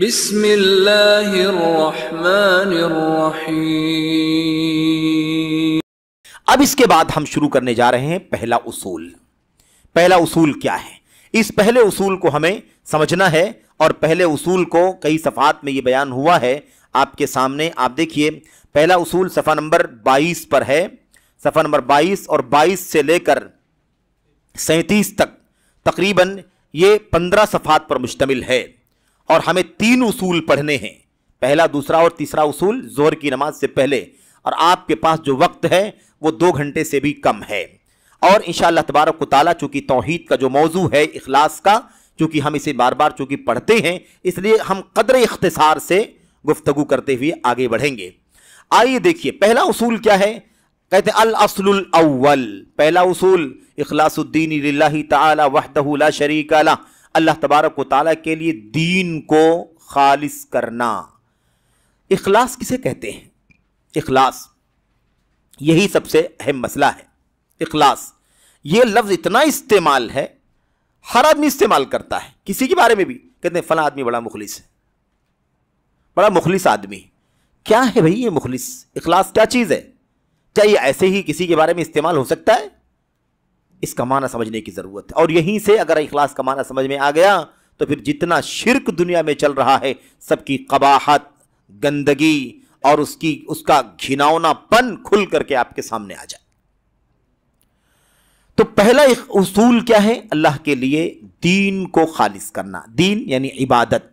बिस्मिल्लाहिर्रहमानिर्रहीम अब इसके बाद हम शुरू करने जा रहे हैं पहला उसूल पहला उसूल क्या है इस पहले उसूल को हमें समझना है और पहले उसूल को कई सफ़ात में ये बयान हुआ है आपके सामने आप देखिए पहला उसूल सफ़ा नंबर 22 पर है सफ़ा नंबर 22 और 22 से लेकर सैंतीस तक तकरीबन ये पंद्रह सफ़ात पर मुश्तमिल है और हमें तीन उसूल पढ़ने हैं पहला दूसरा और तीसरा उसूल जोहर की नमाज से पहले और आपके पास जो वक्त है वो दो घंटे से भी कम है और इन तबारक ताली चूँकि तोहहीद का जो मौजू है अखलास का चूँकि हम इसे बार बार चूँकि पढ़ते हैं इसलिए हम कदर इख्तसार से गुफ्तु करते हुए आगे बढ़ेंगे आइए देखिए पहला उसूल क्या है कहते हैं असलुल पहला उसूल इखलासुद्दीन लाही शरीक अला अल्लाह तबारक ताली के लिए दीन को खालिस करना इखलास किसे कहते हैं इखलास यही सबसे अहम मसला है इखलास ये लफ्ज़ इतना इस्तेमाल है हर आदमी इस्तेमाल करता है किसी के बारे में भी कहते हैं फ़ला आदमी बड़ा मुखलिस है बड़ा मुखलिस आदमी क्या है भाई ये मुखलिस इखलास क्या चीज़ है क्या ये ऐसे ही किसी के बारे में इस्तेमाल हो सकता है इसका माना समझने की ज़रूरत है और यहीं से अगर इखलास का माना समझ में आ गया तो फिर जितना शिरक दुनिया में चल रहा है सबकी कबाहत गंदगी और उसकी उसका घिनौनापन खुल करके आपके सामने आ जाए तो पहला उसूल क्या है अल्लाह के लिए दीन को खालिस करना दीन यानी इबादत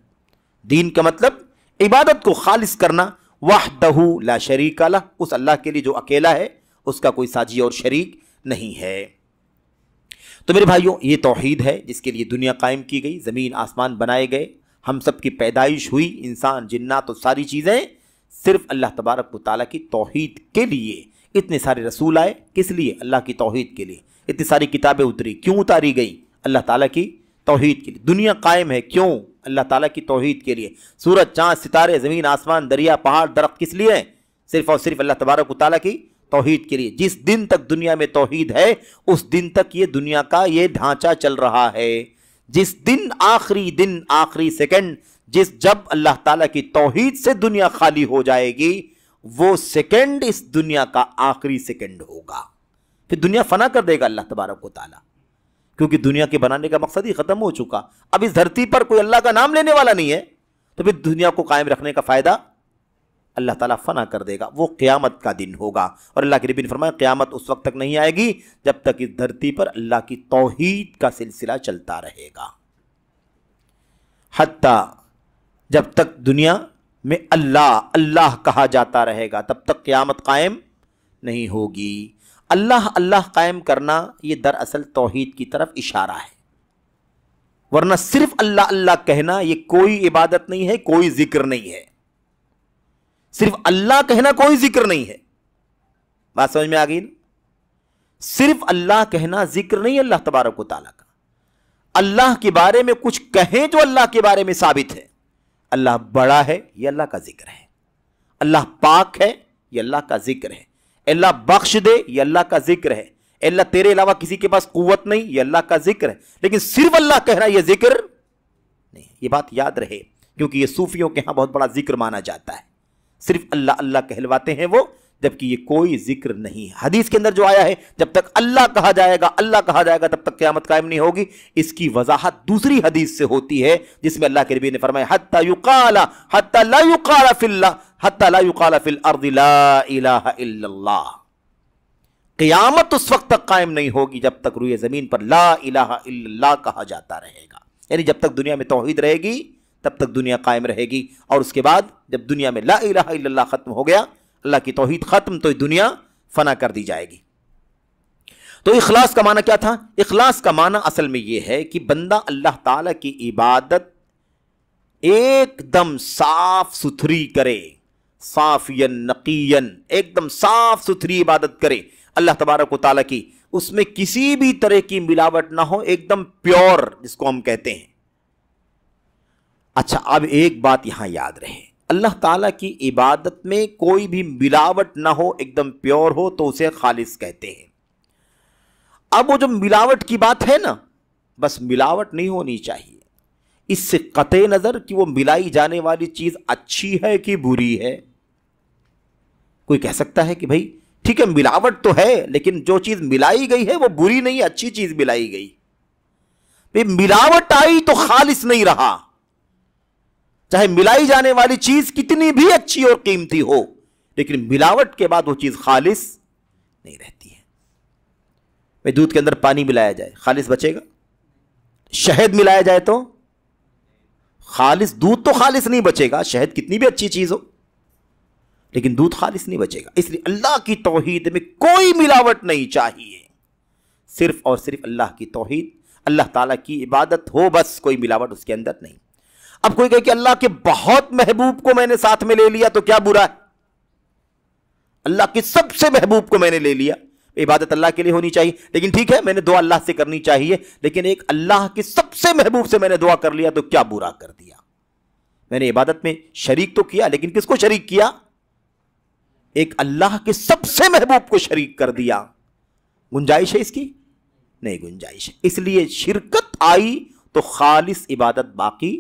दीन का मतलब इबादत को खालिस करना वाह दहू ला शरीक अल्लाह उस अल्लाह के लिए जो अकेला है उसका कोई साजी और शरीक नहीं है तो मेरे भाइयों ये तोहद है जिसके लिए दुनिया कायम की गई ज़मीन आसमान बनाए गए हम सब की पैदाइश हुई इंसान जिन्ना तो सारी चीज़ें सिर्फ अल्लाह तबारक ताली की तोहद के लिए इतने सारे रसूल आए किस लिए अल्लाह की तोहद के लिए इतनी सारी किताबें उतरी क्यों उतारी गई अल्लाह ताली की तोहद के लिए दुनिया कायम है क्यों अल्लाह ताली की तोहद के लिए सूरज चाँद सितारे ज़मीन आसमान दरिया पहाड़ दरख्त किस लिए सिर्फ और सिर्फ अल्लाह तबारक ताली की तोहीद के लिए जिस दिन तक दुनिया में तोहीद है उस दिन तक ये दुनिया का ये ढांचा चल रहा है जिस दिन आखिरी दिन आखिरी सेकंड जिस जब अल्लाह ताला की तोहीद से दुनिया खाली हो जाएगी वो सेकंड इस दुनिया का आखिरी सेकंड होगा फिर दुनिया फना कर देगा अल्लाह तबारक ताला क्योंकि दुनिया के बनाने का मकसद ही ख़त्म हो चुका अब इस धरती पर कोई अल्लाह का नाम लेने वाला नहीं है तो फिर दुनिया को कायम रखने का फ़ायदा अल्लाह ताला फना कर देगा वो क़्यामत का दिन होगा और अल्लाह के नबी ने फरमाया क़्यामत उस वक्त तक नहीं आएगी जब तक इस धरती पर अल्लाह की तोहीद का सिलसिला चलता रहेगा हती जब तक दुनिया में अल्लाह अल्लाह कहा जाता रहेगा तब तक क़्यामत कायम नहीं होगी अल्लाह अल्लाह कायम करना ये दरअसल तोहद की तरफ इशारा है वरना सिर्फ अल्लाह अल्लाह कहना ये कोई इबादत नहीं है कोई ज़िक्र नहीं है सिर्फ अल्लाह कहना कोई जिक्र नहीं है बात समझ में आ गई सिर्फ अल्लाह कहना जिक्र नहीं अल्लाह तबारक ताला का अल्लाह के बारे में कुछ कहें जो अल्लाह के बारे में साबित है अल्लाह बड़ा है ये अल्लाह का जिक्र है अल्लाह पाक है ये अल्लाह का जिक्र है अल्लाह बख्श दे ये अल्लाह का जिक्र है अल्लाह तेरे अलावा किसी के पास कुवत नहीं ये अल्लाह का जिक्र है लेकिन सिर्फ अल्लाह कह रहा है यह जिक्र नहीं ये बात याद रहे क्योंकि यह सूफियों के यहां बहुत बड़ा जिक्र माना जाता है सिर्फ अल्लाह अल्लाह कहलवाते हैं वो जबकि ये कोई जिक्र नहीं है हदीस के अंदर जो आया है जब तक अल्लाह कहा जाएगा अल्लाह कहा जाएगा तब तक क्यामत कायम नहीं होगी इसकी वजाहत दूसरी हदीस से होती है जिसमें अल्लाह के रबी ने फरमाया उस वक्त तक कायम नहीं होगी जब तक रुए ज़मीन पर ला इला कहा जाता रहेगा यानी जब तक दुनिया में तोहहीद रहेगी तब तक दुनिया कायम रहेगी और उसके बाद जब दुनिया में ला इला ख़त्म हो गया अल्लाह की तोहहीद ख़त्म तो दुनिया फना कर दी जाएगी तो इखलास का माना क्या था इखलास का माना असल में यह है कि बंदा अल्लाह ताला की इबादत एकदम साफ सुथरी करे साफियन नकीयन एकदम साफ सुथरी इबादत करे अल्लाह तबारक ताला की उसमें किसी भी तरह की मिलावट ना हो एकदम प्योर जिसको हम कहते हैं अच्छा अब एक बात यहाँ याद रहे अल्लाह ताला की इबादत में कोई भी मिलावट ना हो एकदम प्योर हो तो उसे खालिस कहते हैं अब वो जो मिलावट की बात है ना बस मिलावट नहीं होनी चाहिए इससे कत नज़र कि वो मिलाई जाने वाली चीज़ अच्छी है कि बुरी है कोई कह सकता है कि भाई ठीक है मिलावट तो है लेकिन जो चीज़ मिलाई गई है वो बुरी नहीं अच्छी चीज़ मिलाई गई मिलावट आई तो खालिस नहीं रहा चाहे मिलाई जाने वाली चीज कितनी भी अच्छी और कीमती हो लेकिन मिलावट के बाद वो चीज खालिश नहीं रहती है भाई दूध के अंदर पानी मिलाया जाए खालिश बचेगा शहद मिलाया जाए तो खालिस दूध तो खालिश नहीं बचेगा शहद कितनी भी अच्छी चीज हो लेकिन दूध खालिश नहीं बचेगा इसलिए अल्लाह की तोहहीद में कोई मिलावट नहीं चाहिए सिर्फ और सिर्फ अल्लाह की तोहहीद अल्लाह ताला की इबादत हो बस कोई मिलावट उसके अंदर नहीं अब कोई कहे कि अल्लाह के बहुत महबूब को मैंने साथ में ले लिया तो क्या बुरा है अल्लाह के सबसे महबूब को मैंने ले लिया इबादत अल्लाह के लिए होनी चाहिए लेकिन ठीक है मैंने दुआ अल्लाह से करनी चाहिए लेकिन एक अल्लाह के सबसे महबूब से मैंने दुआ कर लिया तो क्या बुरा कर दिया मैंने इबादत में शरीक तो किया लेकिन किसको शरीक किया एक अल्लाह के सबसे महबूब को शरीक कर दिया गुंजाइश है इसकी नहीं गुंजाइश इसलिए शिरकत आई तो खालिस इबादत बाकी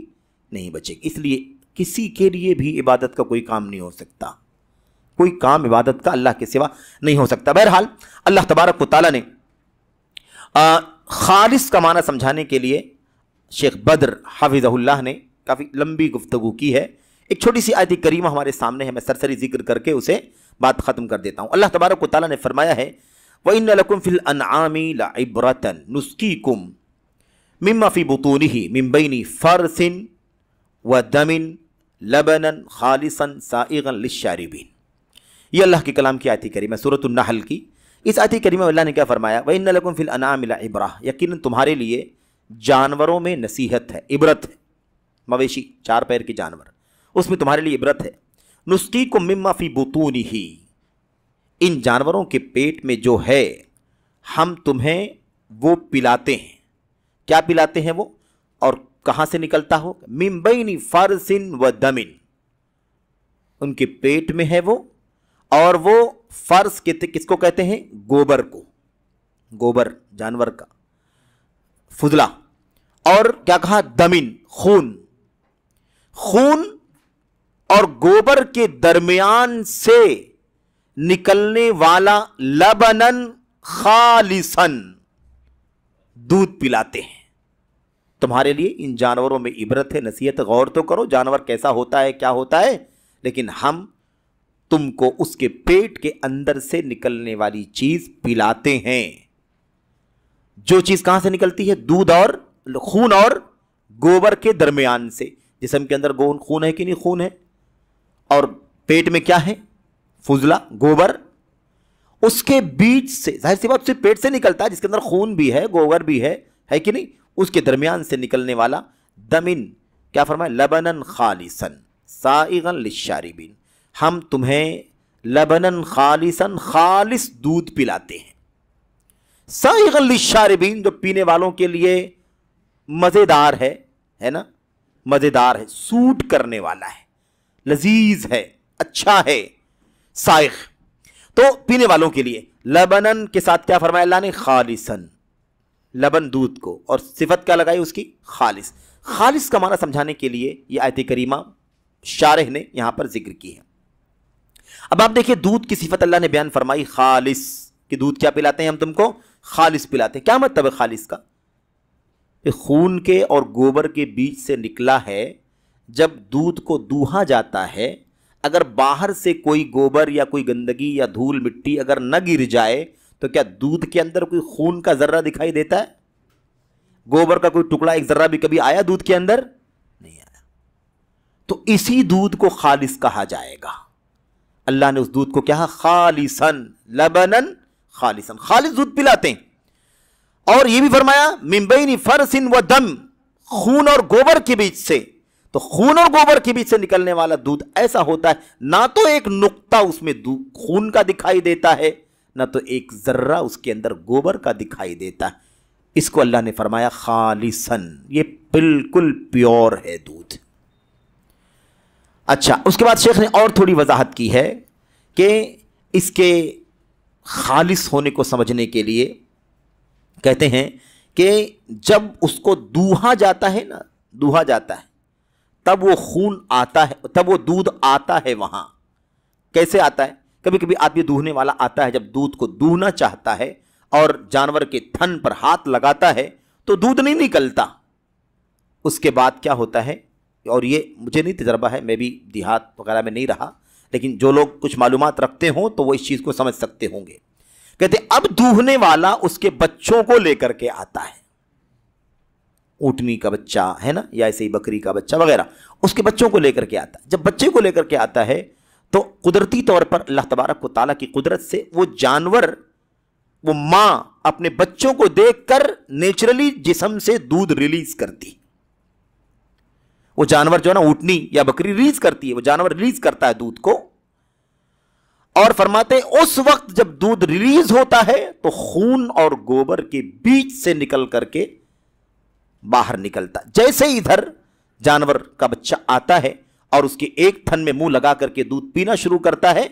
नहीं बचेगी इसलिए किसी के लिए भी इबादत का कोई काम नहीं हो सकता कोई काम इबादत का अल्लाह के सिवा नहीं हो सकता बहरहाल अल्लाह तबारक ताला ने आ, खालिस का माना समझाने के लिए शेख बद्र हाफिज़ल्ला ने काफ़ी लंबी गुफ्तु की है एक छोटी सी आयत करीमा हमारे सामने है मैं सरसरी जिक्र करके उसे बात ख़त्म कर देता हूँ अल्लाह तबारक ताला ने फरमाया है व इन लकुम फिल आमी लाइब्रतन नुस्की कुम मिम्मा फ़ी बतूनी मिम्बईनी फ़रसिन व दमिन लबन खालिसन सागन ये अल्लाह के कलाम की आयती करी मैं सूरत नहल की इस आती करी में अल्लाह ने क्या फरमाया वही नलकुम फिल अनामिला इब्राह यकीन तुम्हारे लिए जानवरों में नसीहत है इबरत है मवेशी चार पैर के जानवर उसमें तुम्हारे लिए इबरत है नुस्खी को मिम्मा फ़ी बतून ही इन जानवरों के पेट में जो है हम तुम्हें वो पिलाते हैं क्या पिलाते हैं वो और कहां से निकलता हो मिम्बईनी फारसिन व दमिन उनके पेट में है वो और वो फर्स कहते किसको कहते हैं गोबर को गोबर जानवर का फुजला और क्या कहा दमिन खून खून और गोबर के दरमियान से निकलने वाला लबनन खालिसन दूध पिलाते हैं तुम्हारे लिए इन जानवरों में इबरत है नसीहत गौर तो करो जानवर कैसा होता है क्या होता है लेकिन हम तुमको उसके पेट के अंदर से निकलने वाली चीज़ पिलाते हैं जो चीज़ कहाँ से निकलती है दूध और खून और गोबर के दरमियान से जिसम के अंदर गोन खून है कि नहीं खून है और पेट में क्या है फुजला गोबर उसके बीच से जाहिर सी बात सिर्फ पेट से निकलता है जिसके अंदर खून भी है गोबर भी है है कि नहीं उसके दरमियान से निकलने वाला दमिन क्या फरमाए लबनन खालिसन साइगन लिशारिबिन हम तुम्हें लबनन खालिसन खालिस दूध पिलाते हैं साइगन लिशारिबिन जो पीने वालों के लिए मज़ेदार है है ना मज़ेदार है सूट करने वाला है लजीज है अच्छा है साइ तो पीने वालों के लिए लबनन के साथ क्या फरमाया अल्लाह ने खालिसन लबन दूध को और सिफत क्या लगाई उसकी खालिस खालिस का माना समझाने के लिए ये आयत करीमा शारह ने यहाँ पर जिक्र की है अब आप देखिए दूध की सिफत अल्लाह ने बयान फरमाई खालिस कि दूध क्या पिलाते हैं हम तुमको खालिस पिलाते हैं क्या मतलब है खालिस का खून के और गोबर के बीच से निकला है जब दूध को दूहा जाता है अगर बाहर से कोई गोबर या कोई गंदगी या धूल मिट्टी अगर न गिर जाए तो क्या दूध के अंदर कोई खून का जर्रा दिखाई देता है गोबर का कोई टुकड़ा एक जर्रा भी कभी आया दूध के अंदर नहीं आया तो इसी दूध को खालिस कहा जाएगा अल्लाह ने उस दूध को क्या खालिसन लबनन खालिसन खालिस दूध पिलाते हैं और यह भी फरमाया मिम्बई फरसिन व दम खून और गोबर के बीच से तो खून और गोबर के बीच से निकलने वाला दूध ऐसा होता है ना तो एक नुक्ता उसमें खून का दिखाई देता है न तो एक ज़र्रा उसके अंदर गोबर का दिखाई देता है इसको अल्लाह ने फरमाया खालिसन ये बिल्कुल प्योर है दूध अच्छा उसके बाद शेख ने और थोड़ी वजाहत की है कि इसके खालिस होने को समझने के लिए कहते हैं कि जब उसको दूहा जाता है ना दूहा जाता है तब वो खून आता है तब वो दूध आता है वहाँ कैसे आता है कभी कभी आदमी दूहने वाला आता है जब दूध को दूहना चाहता है और जानवर के थन पर हाथ लगाता है तो दूध नहीं निकलता उसके बाद क्या होता है और ये मुझे नहीं तजर्बा है मैं भी देहात वगैरह में नहीं रहा लेकिन जो लोग कुछ मालूम रखते हों तो वो इस चीज़ को समझ सकते होंगे कहते अब दूहने वाला उसके बच्चों को लेकर के आता है ऊटनी का बच्चा है ना या ऐसे ही बकरी का बच्चा वगैरह उसके बच्चों को लेकर के आता है जब बच्चे को लेकर के आता है तो कुदरती तौर पर अल्लाह तबारक ताली की कुदरत से वो जानवर वो माँ अपने बच्चों को देखकर नेचुरली जिसम से दूध रिलीज करती वो जानवर जो है ना ऊटनी या बकरी रिलीज करती है वो जानवर रिलीज करता है दूध को और फरमाते उस वक्त जब दूध रिलीज होता है तो खून और गोबर के बीच से निकल करके बाहर निकलता जैसे इधर जानवर का बच्चा आता है और उसके एक थन में मुंह लगा करके दूध पीना शुरू करता है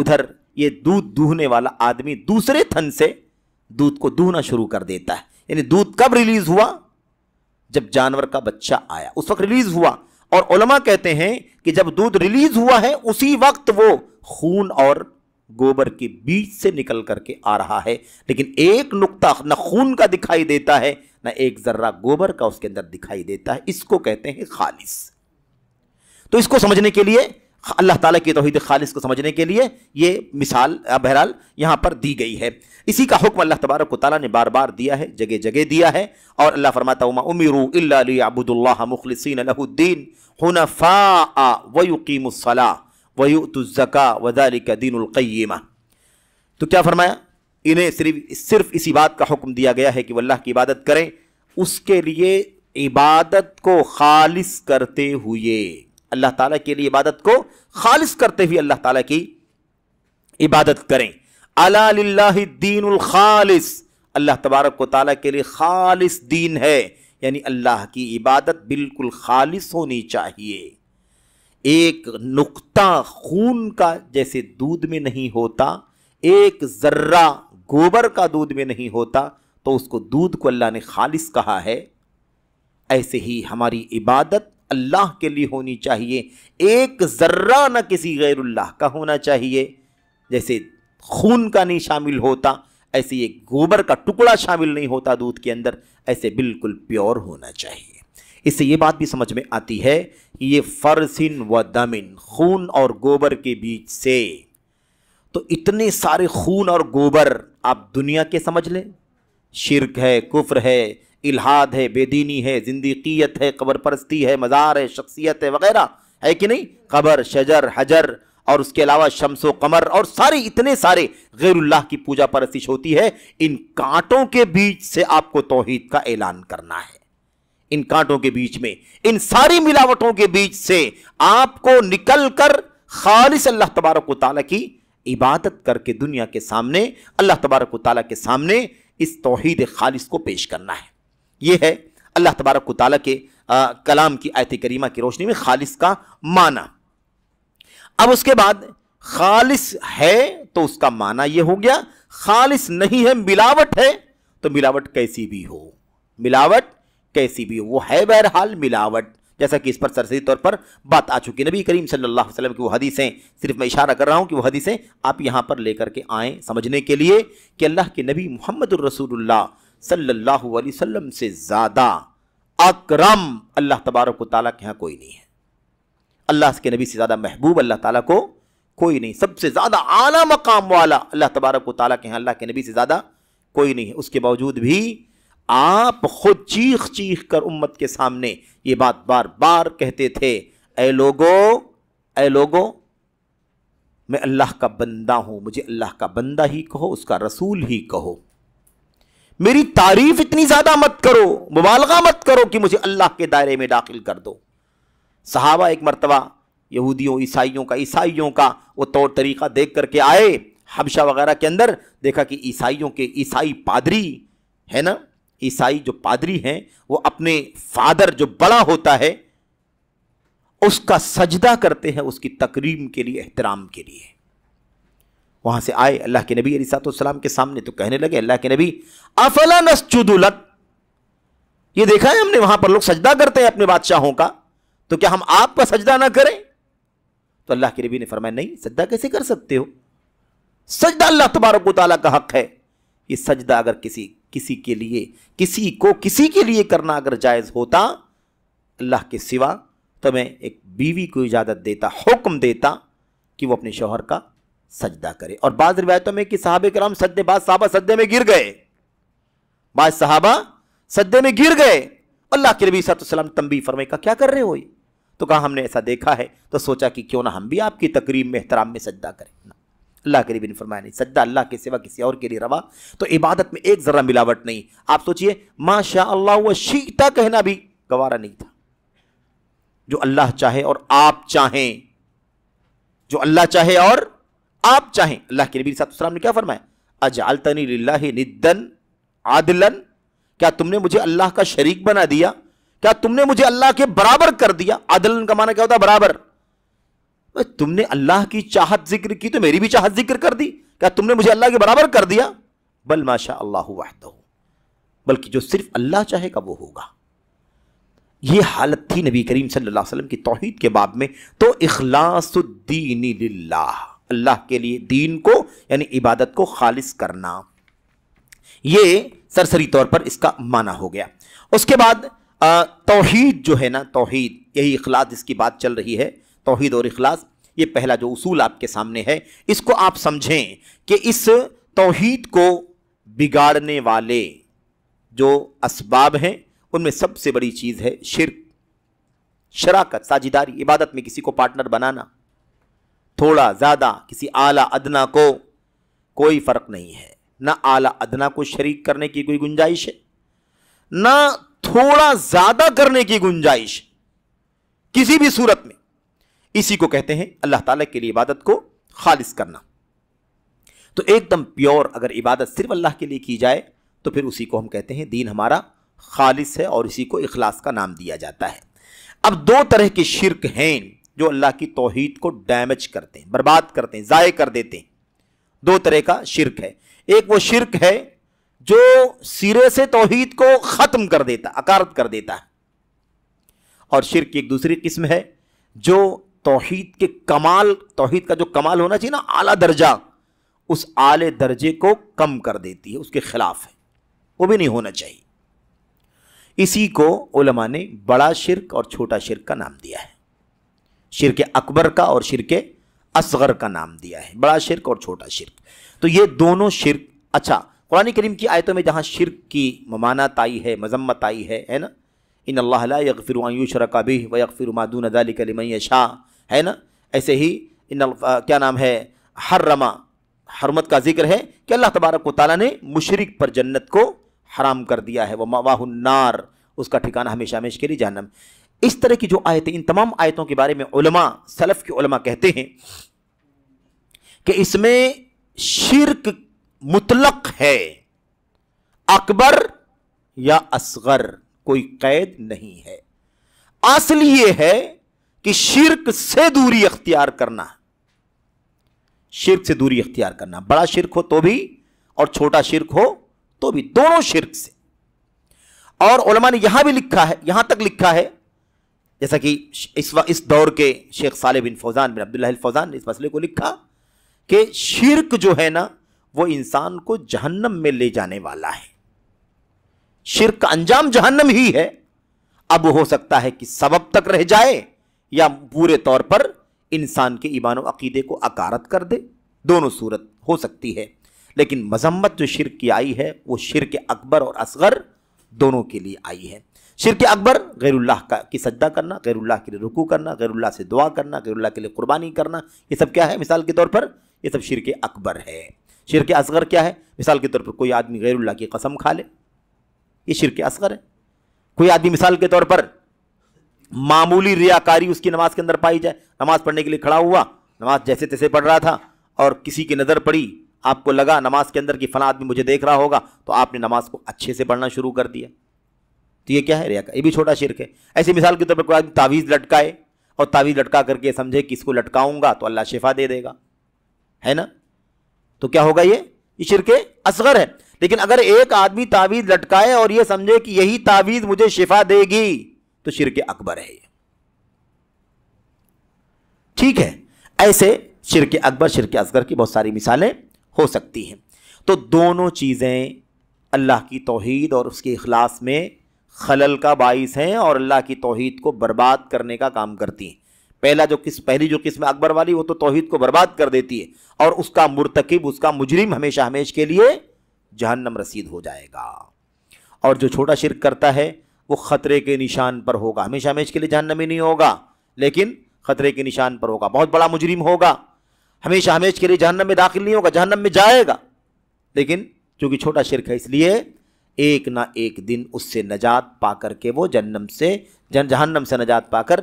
उधर ये दूध दूहने वाला आदमी दूसरे थन से दूध को दूहना शुरू कर देता है यानी दूध कब रिलीज हुआ जब जानवर का बच्चा आया उस वक्त रिलीज हुआ और उलमा कहते हैं कि जब दूध रिलीज हुआ है उसी वक्त वो खून और गोबर के बीच से निकल करके आ रहा है लेकिन एक नुक्ता न खून का दिखाई देता है न एक जर्रा गोबर का उसके अंदर दिखाई देता है इसको कहते हैं खालिश तो इसको समझने के लिए अल्लाह ताला की तोहद खालिस को समझने के लिए ये मिसाल बहरहाल यहाँ पर दी गई है इसी का हुक्म अल्लाह तबारक ताला ने बार बार दिया है जगह जगह दिया है और अल्लाह फरमाता उमा उमिर अबूदुल्ला मुखलसिन अलहुद्दीन हनफ़ा वयुकीमसला वयुतज़का वदालिक तो क्या फरमाया इन्हें सिर्फ सिर्फ इसी बात का हुक्म दिया गया है कि अल्लाह की इबादत करें उसके लिए इबादत को खालिस करते हुए अल्लाह ताला के लिए इबादत को खालिश करते हुए अल्लाह ताला की इबादत करें अला दीन खालिस अल्लाह तबारक को ताला के लिए खालिस दीन है यानी अल्लाह की इबादत बिल्कुल खालिस होनी चाहिए एक नुक्ता खून का जैसे दूध में नहीं होता एक ज़र्रा गोबर का दूध में नहीं होता तो उसको दूध को अल्लाह ने खालिस कहा है ऐसे ही हमारी इबादत अल्लाह के लिए होनी चाहिए एक ज़र्रा न किसी गैरुल्लाह का होना चाहिए जैसे खून का नहीं शामिल होता ऐसे एक गोबर का टुकड़ा शामिल नहीं होता दूध के अंदर ऐसे बिल्कुल प्योर होना चाहिए इससे ये बात भी समझ में आती है कि ये फ़र्जिन व दमिन खून और गोबर के बीच से तो इतने सारे खून और गोबर आप दुनिया के समझ लें शिरक है कुफ्र है इलाहाद है बेदीनी है जिंदकीत है कबर परस्ती है मज़ार है शख्सियत है वगैरह है कि नहीं कबर शजर हजर और उसके अलावा शम्स कमर और सारे इतने सारे गैरुल्लाह की पूजा परस्तिश होती है इन कांटों के बीच से आपको तोहहीद का ऐलान करना है इन कांटों के बीच में इन सारी मिलावटों के बीच से आपको निकल कर खालिस अल्लाह तबारक ताली की इबादत करके दुनिया के सामने अल्लाह तबारक ताली के सामने इस तोहहीद खालिश को पेश करना है ये है अल्लाह तबारक ताला के आ, कलाम की आयत करीमा की रोशनी में खालिस का माना अब उसके बाद खालिस है तो उसका माना यह हो गया खालिश नहीं है मिलावट है तो मिलावट कैसी भी हो मिलावट कैसी भी हो वो है बहरहाल मिलावट जैसा कि इस पर सरसरी तौर पर बात आ चुकी नबी करीम सल्लल्लाहु अलैहि वसल्लम की वो हदीसें सिर्फ मैं इशारा कर रहा हूँ कि वो हदीसें आप यहाँ पर लेकर के आएँ समझने के लिए कि अल्लाह के नबी मोहम्मद रसूलुल्लाह सल्लल्लाहु अलैहि वसल्लम से ज़्यादा अकरम अल्लाह तबारक ताली के यहाँ कोई नहीं है अल्लाह के नबी से ज़्यादा महबूब अल्लाह ताला को कोई नहीं सबसे ज़्यादा आला मकाम वाला अल्लाह तबारक ताली के यहाँ अल्लाह के नबी से ज़्यादा कोई नहीं है उसके बावजूद भी आप खुद चीख चीख कर उम्मत के सामने ये बात बार बार कहते थे ए लोगो ए लोगो मैं अल्लाह का बंदा हूँ मुझे अल्लाह का बंदा ही कहो उसका रसूल ही कहो मेरी तारीफ इतनी ज्यादा मत करो मुबालगा मत करो कि मुझे अल्लाह के दायरे में दाखिल कर दो सहाबा एक मरतबा यहूदियों ईसाइयों का ईसाइयों का वो तौर तरीका देख करके आए हबशा वगैरह के अंदर देखा कि ईसाइयों के ईसाई पादरी है ना ईसाई जो पादरी हैं वो अपने फादर जो बड़ा होता है उसका सजदा करते हैं उसकी तकरीम के लिए एहतराम के लिए वहाँ से आए अल्लाह के नबी अलीसलाम के सामने तो कहने लगे अल्लाह के नबी अफला नसजुदुलक ये देखा है हमने वहाँ पर लोग सजदा करते हैं अपने बादशाहों का तो क्या हम आपका सजदा ना करें तो अल्लाह के नबी ने फरमाया नहीं सजदा कैसे कर सकते हो सजदा अल्लाह तबारक ताली का हक है ये सजदा अगर किसी किसी के लिए किसी को किसी के लिए करना अगर जायज़ होता अल्लाह के सिवा तो मैं एक बीवी को इजाज़त देता हुक्म देता कि वो अपने शोहर का सजदा करे और बाद रिवायतों में कि साहब कराम सदे बाद साहबा सदे में गिर गए बाद साहबा सदे में गिर गए अल्लाह के नबी सलाम तंबी फरमाई का क्या कर रहे हो ये तो कहा हमने ऐसा देखा है तो सोचा कि क्यों ना हम भी आपकी तकरीब में एहतराम में सजदा करें ना अल्लाह के रबी ने फरमाया नहीं सजदा अल्लाह के सिवा किसी और के लिए रवा तो इबादत में एक ज़रा मिलावट नहीं आप सोचिए माशा अल्लाह व शीता कहना भी गवारा नहीं था जो अल्लाह चाहे और आप चाहें जो अल्लाह चाहे और आप चाहें अल्लाह के नबी साहब ने क्या फरमाया अजालतनी लाला निदन आदलन क्या तुमने मुझे अल्लाह का शरीक बना दिया क्या तुमने मुझे अल्लाह के बराबर कर दिया आदलन का माना क्या होता है बराबर तुमने अल्लाह की चाहत जिक्र की तो मेरी भी चाहत जिक्र कर दी क्या तुमने मुझे अल्लाह के बराबर कर दिया बल माशा अल्लाह वाह बल्कि जो सिर्फ अल्लाह चाहेगा वो होगा ये हालत थी नबी करीम सल्लल्लाहु अलैहि वसल्लम की तोहहीद के बाब में तो इखलासुद्दीन लाला अल्लाह के लिए दीन को यानी इबादत को खालिस करना ये सरसरी तौर पर इसका माना हो गया उसके बाद तोहहीद जो है ना तोहहीद यही अखलास जिसकी बात चल रही है तोहहीद और अखलास ये पहला जो उसूल आपके सामने है इसको आप समझें कि इस तोहहीद को बिगाड़ने वाले जो इसबाब हैं उनमें सबसे बड़ी चीज़ है शिरक शराकत साझेदारी इबादत में किसी को पार्टनर बनाना थोड़ा ज़्यादा किसी आला अदना को कोई फ़र्क नहीं है ना आला अदना को शरीक करने की कोई गुंजाइश है ना थोड़ा ज़्यादा करने की गुंजाइश किसी भी सूरत में इसी को कहते हैं अल्लाह ताला के लिए इबादत को खालिस करना तो एकदम प्योर अगर इबादत सिर्फ अल्लाह के लिए की जाए तो फिर उसी को हम कहते हैं दीन हमारा खालिस है और इसी को इखलास का नाम दिया जाता है अब दो तरह के शिरक हैं जो अल्लाह की तोहहीद को डैमेज करते हैं बर्बाद करते हैं ज़ाय कर देते हैं दो तरह का शिरक है एक वो शिरक है जो सिरे से तोहहीद को ख़त्म कर देता अकार कर देता है और शिरक की एक दूसरी किस्म है जो तोहहीद के कमाल तोहहीद का जो कमाल होना चाहिए ना आला दर्जा उस आले दर्जे को कम कर देती है उसके खिलाफ है वो भी नहीं होना चाहिए इसी को ओलमा ने बड़ा शिरक और छोटा शिरक का नाम दिया है शिरक अकबर का और शिरक असगर का नाम दिया है बड़ा शिरक और छोटा शिरक तो ये दोनों शिरक अच्छा कुरान करीम की आयतों में जहाँ शिरक की ममानत आई है मजम्मत आई है है ना इन अल्लाह यकफ़िर का भी व यकफ़िर मादून अदालिकलमैया शाह है ना ऐसे ही इन क्या नाम है हर रमा हरमत का जिक्र है कि अल्लाह तबारक ताली ने मुशरक पर जन्नत को हराम कर दिया है वह मवाहनार उसका ठिकाना हमेशा हमेश के लिए जहनम इस तरह की जो आयतें इन तमाम आयतों के बारे में उलमा सलफ के उलमा कहते हैं कि इसमें शिरक मुतलक है अकबर या असगर कोई कैद नहीं है असल यह है कि शिरक से दूरी अख्तियार करना शिरक से दूरी अख्तियार करना बड़ा शिरक हो तो भी और छोटा शिरक हो तो भी दोनों शिरक से और उलमा ने यहां भी लिखा है यहां तक लिखा है जैसा कि इस इस दौर के शेख साले बिन फौजान बिन अब्दुल्ला फौजान ने इस मसले को लिखा कि शिरक जो है ना वो इंसान को जहन्नम में ले जाने वाला है शिरक का अंजाम जहन्नम ही है अब हो सकता है कि सबब तक रह जाए या पूरे तौर पर इंसान के ईमान अकीदे को अकारत कर दे दोनों सूरत हो सकती है लेकिन मजम्मत जो शिरक की आई है वो शिरक अकबर और असगर दोनों के लिए आई है शिरक अकबर गैरुल्लाह का की सजदा करना गैरुल्लाह के लिए रुकू करना गैरुल्लाह से दुआ करना गैरुल्लाह के लिए कुर्बानी करना ये सब क्या है मिसाल के तौर पर ये सब शिरक अकबर है शिरक असगर क्या है मिसाल के तौर पर कोई आदमी गैरुल्लाह की कसम खा ले ये शिरक असगर है कोई आदमी मिसाल के तौर पर मामूली रियाकारी उसकी नमाज के अंदर पाई जाए नमाज पढ़ने के लिए खड़ा हुआ नमाज जैसे तैसे पढ़ रहा था और किसी की नज़र पड़ी आपको लगा नमाज के अंदर कि फ़ला आदमी मुझे देख रहा होगा तो आपने नमाज को अच्छे से पढ़ना शुरू कर दिया तो ये क्या है रिया का ये भी छोटा शिरक है ऐसी मिसाल के तौर पर कोई आदमी तावीज़ लटकाए और तावीज़ लटका करके समझे कि इसको लटकाऊंगा तो अल्लाह शिफा दे देगा है ना तो क्या होगा ये ये शिरक असगर है लेकिन अगर एक आदमी तावीज़ लटकाए और ये समझे कि यही तावीज़ मुझे शिफा देगी तो शिरक अकबर है ठीक है ऐसे शिरक अकबर शिरक असगर की बहुत सारी मिसालें हो सकती हैं तो दोनों चीज़ें अल्लाह की तोहद और उसके अखलास में खलल का बाइस हैं और अल्लाह की तोहद को बर्बाद करने का काम करती हैं पहला जो किस पहली जो किस्म अकबर वाली वो तो तोहद को बर्बाद कर देती है और उसका मुरतकब उसका मुजरिम हमेशा हमेश के लिए जहन्नम रसीद हो जाएगा और जो छोटा शिरक करता है वो ख़तरे के निशान पर होगा हमेशा हमेश के लिए जहन्नमी नहीं होगा लेकिन ख़तरे के निशान पर होगा बहुत बड़ा मुजरिम होगा हमेशा हमेश के लिए जहन्नम में दाखिल नहीं होगा जहन्नम में जाएगा लेकिन चूँकि छोटा शिरक है इसलिए एक ना एक दिन उससे नजात पा कर के वो जन्नम से जन जहन्नम से नजात पाकर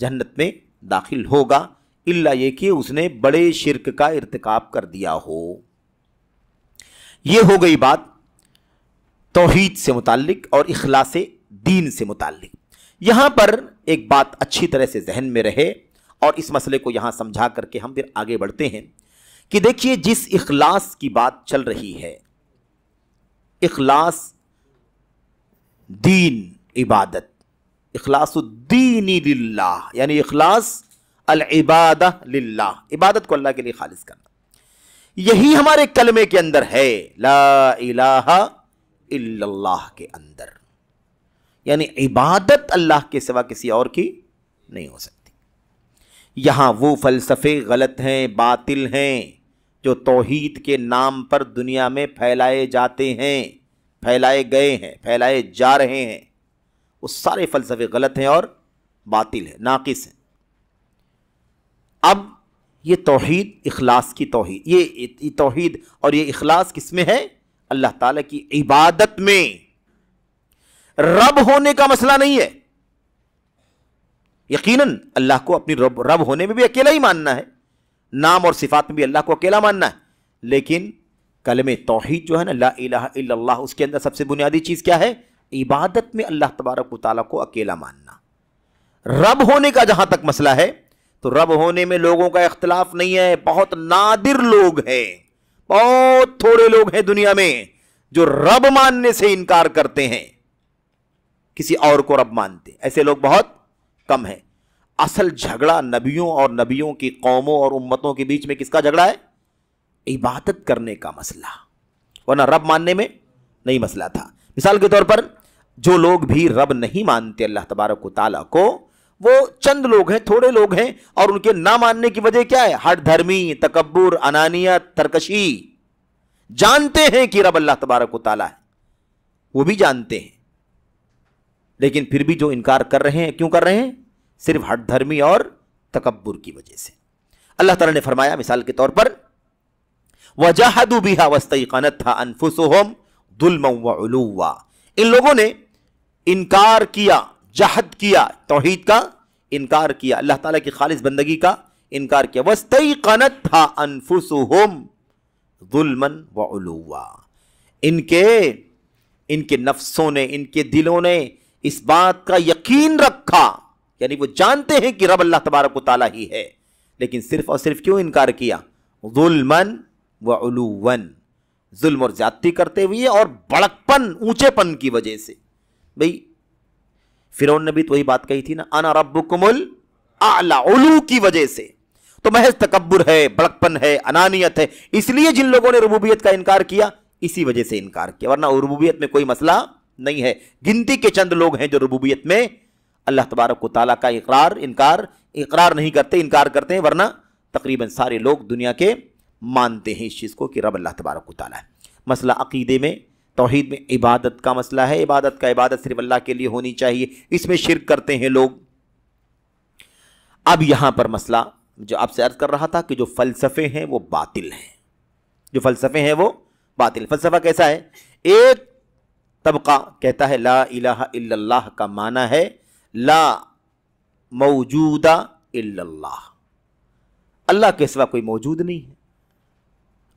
जन्नत में दाखिल होगा इल्ला ये कि उसने बड़े शिरक का इरतकाब कर दिया हो ये हो गई बात तोहीद से मुतक और अखलास दीन से मुतक यहाँ पर एक बात अच्छी तरह से जहन में रहे और इस मसले को यहाँ समझा करके हम फिर आगे बढ़ते हैं कि देखिए जिस इखलास की बात चल रही है इखलास दीन इबादत इखलासुद्दीनी लिल्ला यानी इखलास इबाद लिल्ला इबादत को अल्लाह के लिए खालिज करना यही हमारे कलमे के अंदर है ला इलाहा इल्लल्लाह के अंदर यानी इबादत अल्लाह के सिवा किसी और की नहीं हो सकती यहाँ वो फ़लसफ़े गलत हैं बातिल हैं जो तोहीद के नाम पर दुनिया में फैलाए जाते हैं फैलाए गए हैं फैलाए जा रहे हैं वो सारे फलसफे गलत हैं और बातिल हैं नाकिस हैं अब ये तोहीद इखलास की तोहीद ये तोहीद और ये इखलास किस में है अल्लाह ताला की इबादत में रब होने का मसला नहीं है यकीनन अल्लाह को अपनी रब रब होने में भी अकेला ही मानना है नाम और सिफात में भी अल्लाह को अकेला मानना है लेकिन कलम तोहहीद जो है ना ला इला उसके अंदर सबसे बुनियादी चीज़ क्या है इबादत में अल्लाह तबारक ताली को अकेला मानना रब होने का जहाँ तक मसला है तो रब होने में लोगों का इख्तलाफ नहीं है बहुत नादिर लोग हैं बहुत थोड़े लोग हैं दुनिया में जो रब मानने से इनकार करते हैं किसी और को रब मानते ऐसे लोग बहुत कम हैं असल झगड़ा नबियों और नबियों की कौमों और उम्मतों के बीच में किसका झगड़ा है इबादत करने का मसला वरना रब मानने में नहीं मसला था मिसाल के तौर पर जो लोग भी रब नहीं मानते अल्लाह तबारक ताला को वो चंद लोग हैं थोड़े लोग हैं और उनके ना मानने की वजह क्या है हर धर्मी तकबर अनानियत तरकशी जानते हैं कि रब अल्लाह तबारक ताला है वो भी जानते हैं लेकिन फिर भी जो इनकार कर रहे हैं क्यों कर रहे हैं सिर्फ धर्मी और तकबर की वजह से अल्लाह तला ने फरमाया मिसाल के तौर पर वजाहदू वस्तई कनत था अनफुसोहम दुलमवा इन लोगों ने इनकार किया जहद किया तोहहीद का इनकार किया अल्लाह ताला की खालिज बंदगी का इनकार किया वस्तई कनत था दुलमन व उलुआ इनके इनके नफ्सों ने इनके दिलों ने इस बात का यकीन रखा यानी वो जानते हैं कि रब अल्लाह तबारक ताला ही है लेकिन सिर्फ और सिर्फ क्यों इनकार किया जुल्मन उलूवन जुल्म और ज्यादती करते हुए और बड़कपन ऊंचेपन की वजह से भाई फिरौन ने भी तो वही बात कही थी ना अना रब कुमुल आला उलू की वजह से तो महज तकबर है बड़कपन है अनानियत है इसलिए जिन लोगों ने रबूबियत का इनकार किया इसी वजह से इनकार किया वरना रबूबियत में कोई मसला नहीं है गिनती के चंद लोग हैं जो रबूबियत में अल्लाह तबारक ताली का इकरार इनकार इकरार नहीं करते इनकार करते हैं वरना तकरीबन सारे लोग दुनिया के मानते हैं इस चीज़ को कि रब अल्लाह तबारक ताली है मसला अकीदे में तोहद में इबादत का मसला है इबादत का इबादत सिर्फ अल्लाह के लिए होनी चाहिए इसमें शिरक करते हैं लोग अब यहाँ पर मसला जो आपसे अर्ज कर रहा था कि जो फ़लसफ़े हैं वो बातिल हैं जो फ़लसफ़े हैं वो बातिल फ़लसफ़ा कैसा है एक तबका कहता है ला इलाहा इल्लल्लाह का माना है ला मौजूदा इल्लल्लाह अल्लाह के सिवा कोई मौजूद नहीं है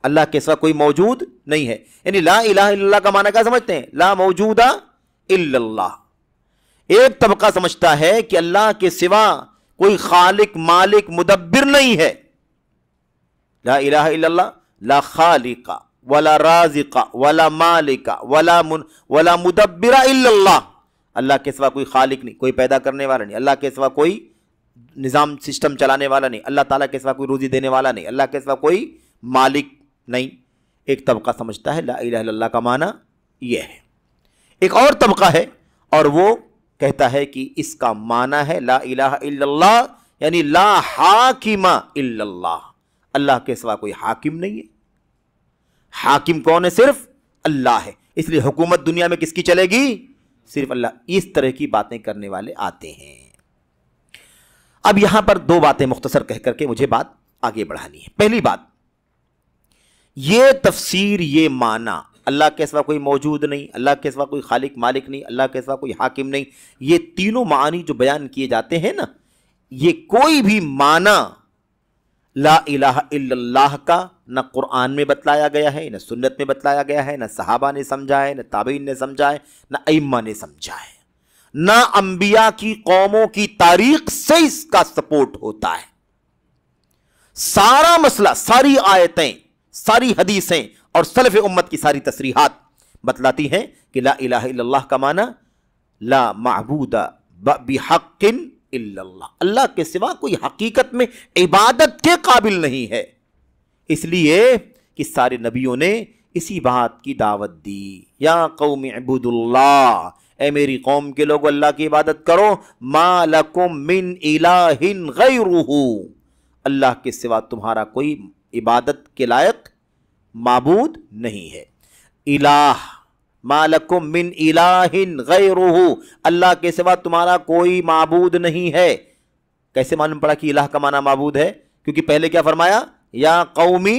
अल्लाह के सिवा कोई मौजूद नहीं है यानी ला इला इल्लल्लाह का माना क्या समझते हैं ला मौजूदा इल्लल्लाह एक तबका समझता है कि अल्लाह के सिवा कोई खालिक मालिक मुदब्बिर नहीं है ला इला इल्लल्लाह ला खालिका वला राजिका वला मालिका वला मुन वला मुदब्बिरा इल्लल्लाह अल्लाह के सिवा कोई खालिक नहीं कोई पैदा करने वाला नहीं अल्लाह के सिवा कोई निज़ाम सिस्टम चलाने वाला नहीं अल्लाह ताला के सिवा कोई रोज़ी देने वाला नहीं अल्लाह के सिवा कोई मालिक नहीं एक तबका समझता है ला इला का माना यह है एक और तबका है और वो कहता है कि इसका माना है ला इला यानी ला हाकिमा इल्लल्लाह अल्लाह के सिवा कोई हाकिम नहीं है हाकिम कौन है सिर्फ अल्लाह है इसलिए हुकूमत दुनिया में किसकी चलेगी सिर्फ अल्लाह इस तरह की बातें करने वाले आते हैं अब यहां पर दो बातें मुख्तसर कह करके मुझे बात आगे बढ़ानी है पहली बात ये तफसीर ये माना अल्लाह के सिवा कोई मौजूद नहीं अल्लाह के सिवा कोई खालिक मालिक नहीं अल्लाह के सिवा कोई हाकिम नहीं ये तीनों मानी जो बयान किए जाते हैं ना ये कोई भी माना ला इलाह का न कुरान में बतलाया गया है न सुन्नत में बतलाया गया है न सहाबा ने समझा है न ताबीन ने समझा है न अम्मा ने समझा है न अंबिया की कौमों की तारीख से इसका सपोर्ट होता है सारा मसला सारी आयतें सारी हदीसें और सलफ उम्मत की सारी तस्रीहत बतलाती हैं कि ला इलाह इल्लल्लाह का माना ला महबूदा बिहकिन अल्लाह के सिवा कोई हकीकत में इबादत के काबिल नहीं है इसलिए कि सारे नबियों ने इसी बात की दावत दी या कौम अबूदुल्ला ए मेरी कौम के लोग अल्लाह की इबादत करो मालकुम मिन इलाहिन गैरुहू अल्लाह के सिवा तुम्हारा कोई इबादत के लायक मबूद नहीं है इलाह मालकुम मिन इलाहिन गैरुहु अल्लाह के सिवा तुम्हारा कोई मबूद नहीं है कैसे मालूम पड़ा कि इलाह का माना मबूद है क्योंकि पहले क्या फरमाया या कौमी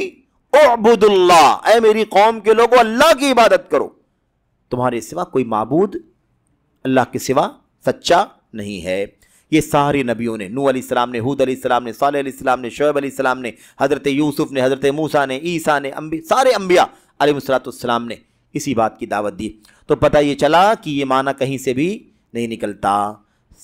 ओबुदुल्ला ए मेरी कौम के लोगों अल्लाह की इबादत करो तुम्हारे सिवा कोई मबूद अल्लाह के सिवा सच्चा नहीं है ये सारे नबियों ने नू सलाम ने हूद सलाम ने साल सलाम ने शोब सलाम ने हज़रत यूसुफ़ ने हज़रत मूसा ने ईसा ने अम्बी सारे अम्बिया अलमसलातम ने इसी बात की दावत दी तो पता ये चला कि ये माना कहीं से भी नहीं निकलता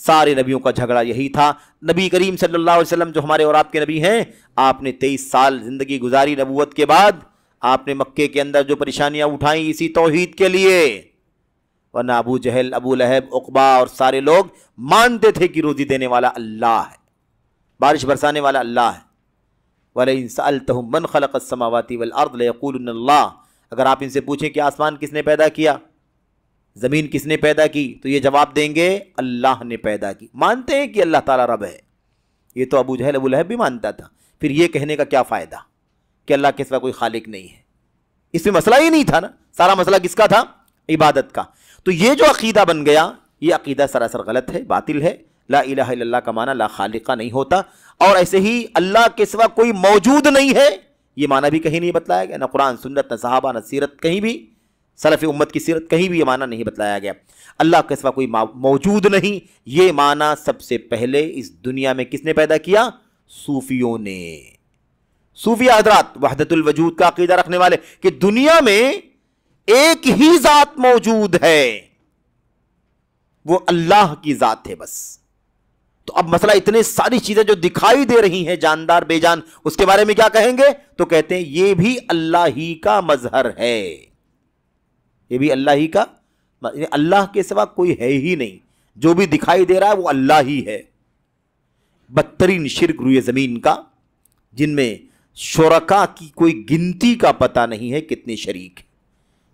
सारे नबियों का झगड़ा यही था नबी करीम सल्लल्लाहु अलैहि वसल्लम जो हमारे और आपके नबी हैं आपने तेईस साल ज़िंदगी गुजारी नबूत के बाद आपने मक्के के अंदर जो परेशानियां उठाई इसी तोहहीद के लिए वरना अबू जहल अबू लहब उकबा और सारे लोग मानते थे कि रोज़ी देने वाला अल्लाह है बारिश बरसाने वाला अल्लाह है वाल इंसाल तहमन खलक समावती वल अर्दूल्ला अगर आप इनसे पूछें कि आसमान किसने पैदा किया ज़मीन किसने पैदा की तो ये जवाब देंगे अल्लाह ने पैदा की मानते हैं कि अल्लाह ताला रब है ये तो अबू जहल अबू लहब भी मानता था फिर ये कहने का क्या फ़ायदा कि अल्लाह के सिवा कोई खालिक नहीं है इसमें मसला ही नहीं था ना सारा मसला किसका था इबादत का तो ये जो अकीदा बन गया ये अकीदा सरासर गलत है बातिल है ला इला का माना ला खालिका नहीं होता और ऐसे ही अल्लाह के सिवा कोई मौजूद नहीं है ये माना भी कहीं नहीं बतलाया गया न कुरान सुन्नत न साहबा न सीरत कहीं भी सलफ़ उम्मत की सीरत कहीं भी ये माना नहीं बतलाया गया अल्लाह के सिवा कोई मौजूद नहीं ये माना सबसे पहले इस दुनिया में किसने पैदा किया सूफियों ने सूफिया हजरात वहदतुल वजूद का अकीदा रखने वाले कि दुनिया में एक ही ज़ात मौजूद है वो अल्लाह की ज़ात है बस तो अब मसला इतनी सारी चीजें जो दिखाई दे रही हैं जानदार बेजान उसके बारे में क्या कहेंगे तो कहते हैं ये भी अल्लाह ही का मजहर है ये भी अल्लाह ही का अल्लाह के सिवा कोई है ही नहीं जो भी दिखाई दे रहा है वो अल्लाह ही है बदतरीन शिरक रुए ज़मीन का जिनमें शोरका की कोई गिनती का पता नहीं है कितने शरीक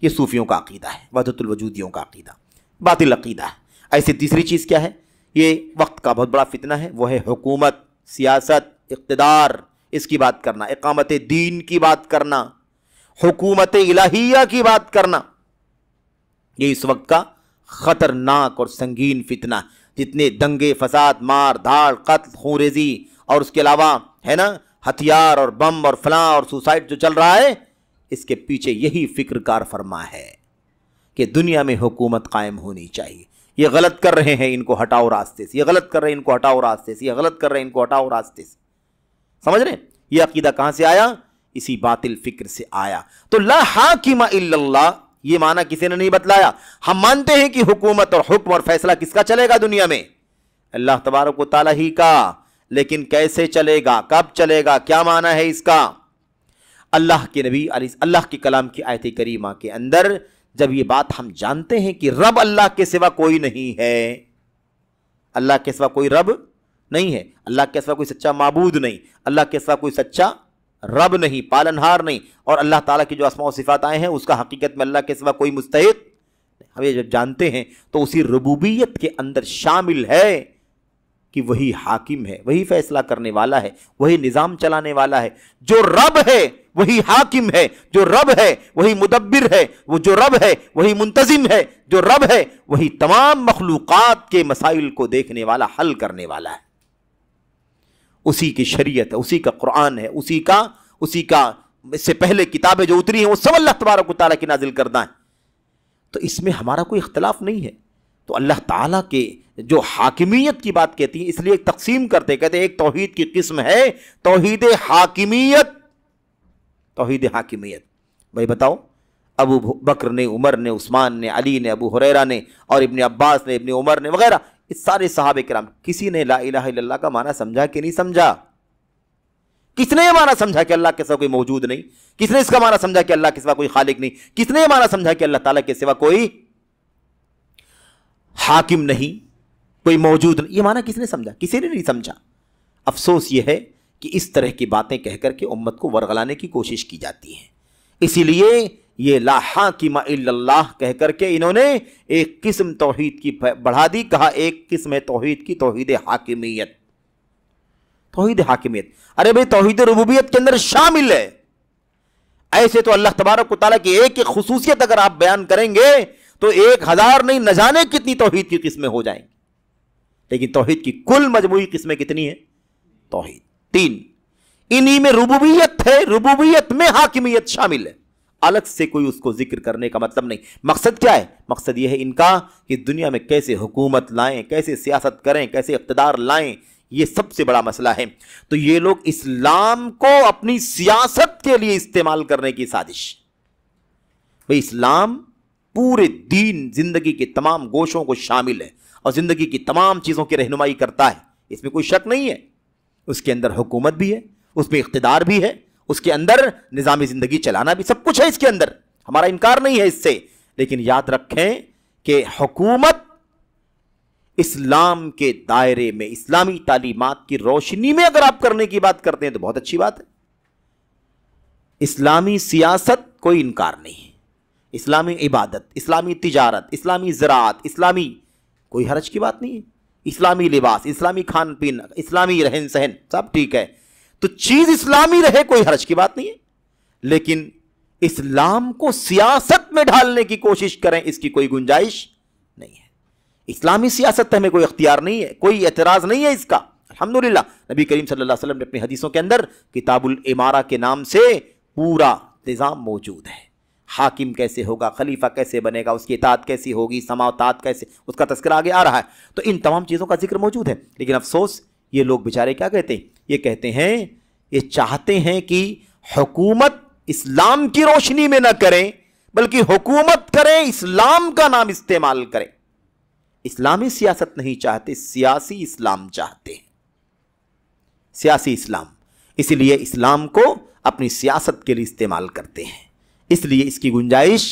ये सूफियों का अकीदा है वजतुलवजूदियों का अकीदा बातिल अकीदा है ऐसी तीसरी चीज़ क्या है ये वक्त का बहुत बड़ा फितना है वह है हुकूमत सियासत इकतदार इसकी बात करना इकामत दीन की बात करना हुकूमत इलाहिया की बात करना ये इस वक्त का ख़तरनाक और संगीन फितना जितने दंगे फसाद मार धाड़ कत्ल खूरेजी और उसके अलावा है ना हथियार और बम और फलां और सुसाइड जो चल रहा है इसके पीछे यही फिक्रकार फरमा है कि दुनिया में हुकूमत कायम होनी चाहिए ये गलत कर रहे हैं इनको हटाओ रास्ते से ये गलत कर रहे हैं इनको हटाओ रास्ते से ये गलत कर रहे हैं इनको हटाओ रास्ते से समझ रहे ये अकीदा कहां से आया इसी बातिल फिक्र से आया तो ला हाकिमा इल्लल्लाह ये माना किसी ने नहीं बतलाया हम मानते हैं कि हुकूमत और हुक्म और फैसला किसका चलेगा दुनिया में अल्लाह तबारक ताला ही का लेकिन कैसे चलेगा कब चलेगा क्या माना है इसका अल्लाह के नबी अली अल्लाह के कलाम की आयत करीमा के अंदर जब ये बात हम जानते हैं कि रब अल्लाह के सिवा कोई नहीं है अल्लाह के सिवा कोई रब नहीं है अल्लाह के सिवा कोई सच्चा मबूद नहीं अल्लाह के सिवा कोई सच्चा रब नहीं पालनहार नहीं और अल्लाह ताला की जो और सिफात आए हैं उसका हकीकत में अल्लाह के सिवा कोई मुस्तक हम ये जब जानते हैं तो उसी रबूबियत के अंदर शामिल है कि वही हाकिम है वही फैसला करने वाला है वही निज़ाम चलाने वाला है जो रब है वही हाकिम है जो रब है वही मुदब्बिर है वो जो रब है वही मुंतजिम है जो रब है वही तमाम मखलूक़ात के मसाइल को देखने वाला हल करने वाला है उसी की शरीयत है उसी का कुरान है उसी का उसी का इससे पहले किताबें जो उतरी हैं वो सब अल्लाह तबारक तारा की नाजिल करना है तो इसमें हमारा कोई इख्तलाफ नहीं है तो अल्लाह ताला के जो हाकिमियत की बात कहती है इसलिए तकसीम करते कहते एक तोहहीद की किस्म है तोहहीद हाकिमियत तोहहीद हाकिमियत भाई बताओ अबू बकर ने उमर ने उस्मान ने अली ने अबू हुरैरा ने और इबन अब्बास ने इबन उमर ने वगैरह इस सारे साहब कराम किसी ने ला इला का माना समझा कि नहीं समझा किसने ये माना समझा कि अल्लाह के सिवा कोई मौजूद नहीं किसने इसका माना समझा कि अल्लाह के सिवा कोई खालिक नहीं किसने ये माना समझा कि अल्लाह ताला के सिवा कोई हाकिम नहीं कोई मौजूद नहीं ये माना किसने समझा किसी ने नहीं समझा अफसोस ये है कि इस तरह की बातें कह कर के उम्मत को वरगलाने की कोशिश की जाती है इसीलिए ये ला की अल्लाह कह कर के इन्होंने एक किस्म तोहहीद की बढ़ा दी कहा एक किस्म है तोहहीद की तोहहीद हाकिमियत तोहहीद हाकिमियत अरे भाई तोहहीद रबूबियत के अंदर शामिल है ऐसे तो अल्लाह तबारक ताली की एक एक खसूसियत अगर आप बयान करेंगे तो एक हजार नहीं न जाने कितनी तोहहीद की किस्में हो जाएंगी लेकिन तोहहीद की कुल मजमू किस्में कितनी है तोहहीद तीन इन्हीं में रुबूबियत है रुबूबियत में हाकिमियत शामिल है अलग से कोई उसको जिक्र करने का मतलब नहीं मकसद क्या है मकसद यह है इनका कि दुनिया में कैसे हुकूमत लाएं कैसे सियासत करें कैसे इकतदार लाएं यह सबसे बड़ा मसला है तो ये लोग इस्लाम को अपनी सियासत के लिए इस्तेमाल करने की साजिश भाई इस्लाम पूरे दीन जिंदगी के तमाम गोशों को शामिल है और ज़िंदगी की तमाम चीज़ों की रहनुमाई करता है इसमें कोई शक नहीं है उसके अंदर हुकूमत भी है उसमें इकतदार भी है उसके अंदर निजामी ज़िंदगी चलाना भी सब कुछ है इसके अंदर हमारा इनकार नहीं है इससे लेकिन याद रखें कि हुकूमत इस्लाम के दायरे में इस्लामी तालीमत की रोशनी में अगर आप करने की बात करते हैं तो बहुत अच्छी बात है इस्लामी सियासत कोई इनकार नहीं है इस्लामी इबादत इस्लामी तजारत इस्लामी ज़रात इस्लामी कोई हरज की बात नहीं है इस्लामी लिबास इस्लामी खान पीन इस्लामी रहन सहन सब ठीक है तो चीज़ इस्लामी रहे कोई हरज की बात नहीं है लेकिन इस्लाम को सियासत में ढालने की कोशिश करें इसकी कोई गुंजाइश नहीं है इस्लामी सियासत हमें कोई अख्तियार नहीं है कोई एतराज़ नहीं है इसका अलहमदिल्ला नबी करीम सल्लल्लाहु अलैहि वसल्लम ने अपनी हदीसों के अंदर किताबुल इमारा के नाम से पूरा निज़ाम मौजूद है हाकिम कैसे होगा खलीफा कैसे बनेगा उसकी इतात कैसी होगी समावतात कैसे उसका तस्करा आगे आ रहा है तो इन तमाम चीज़ों का जिक्र मौजूद है लेकिन अफसोस ये लोग बेचारे क्या कहते हैं ये कहते हैं ये चाहते हैं कि हुकूमत इस्लाम की रोशनी में न करें बल्कि हुकूमत करें इस्लाम का नाम इस्तेमाल करें इस्लामी सियासत नहीं चाहते सियासी इस्लाम चाहते हैं सियासी इस्लाम इसलिए इस्लाम को अपनी सियासत के लिए इस्तेमाल करते हैं इसलिए इसकी गुंजाइश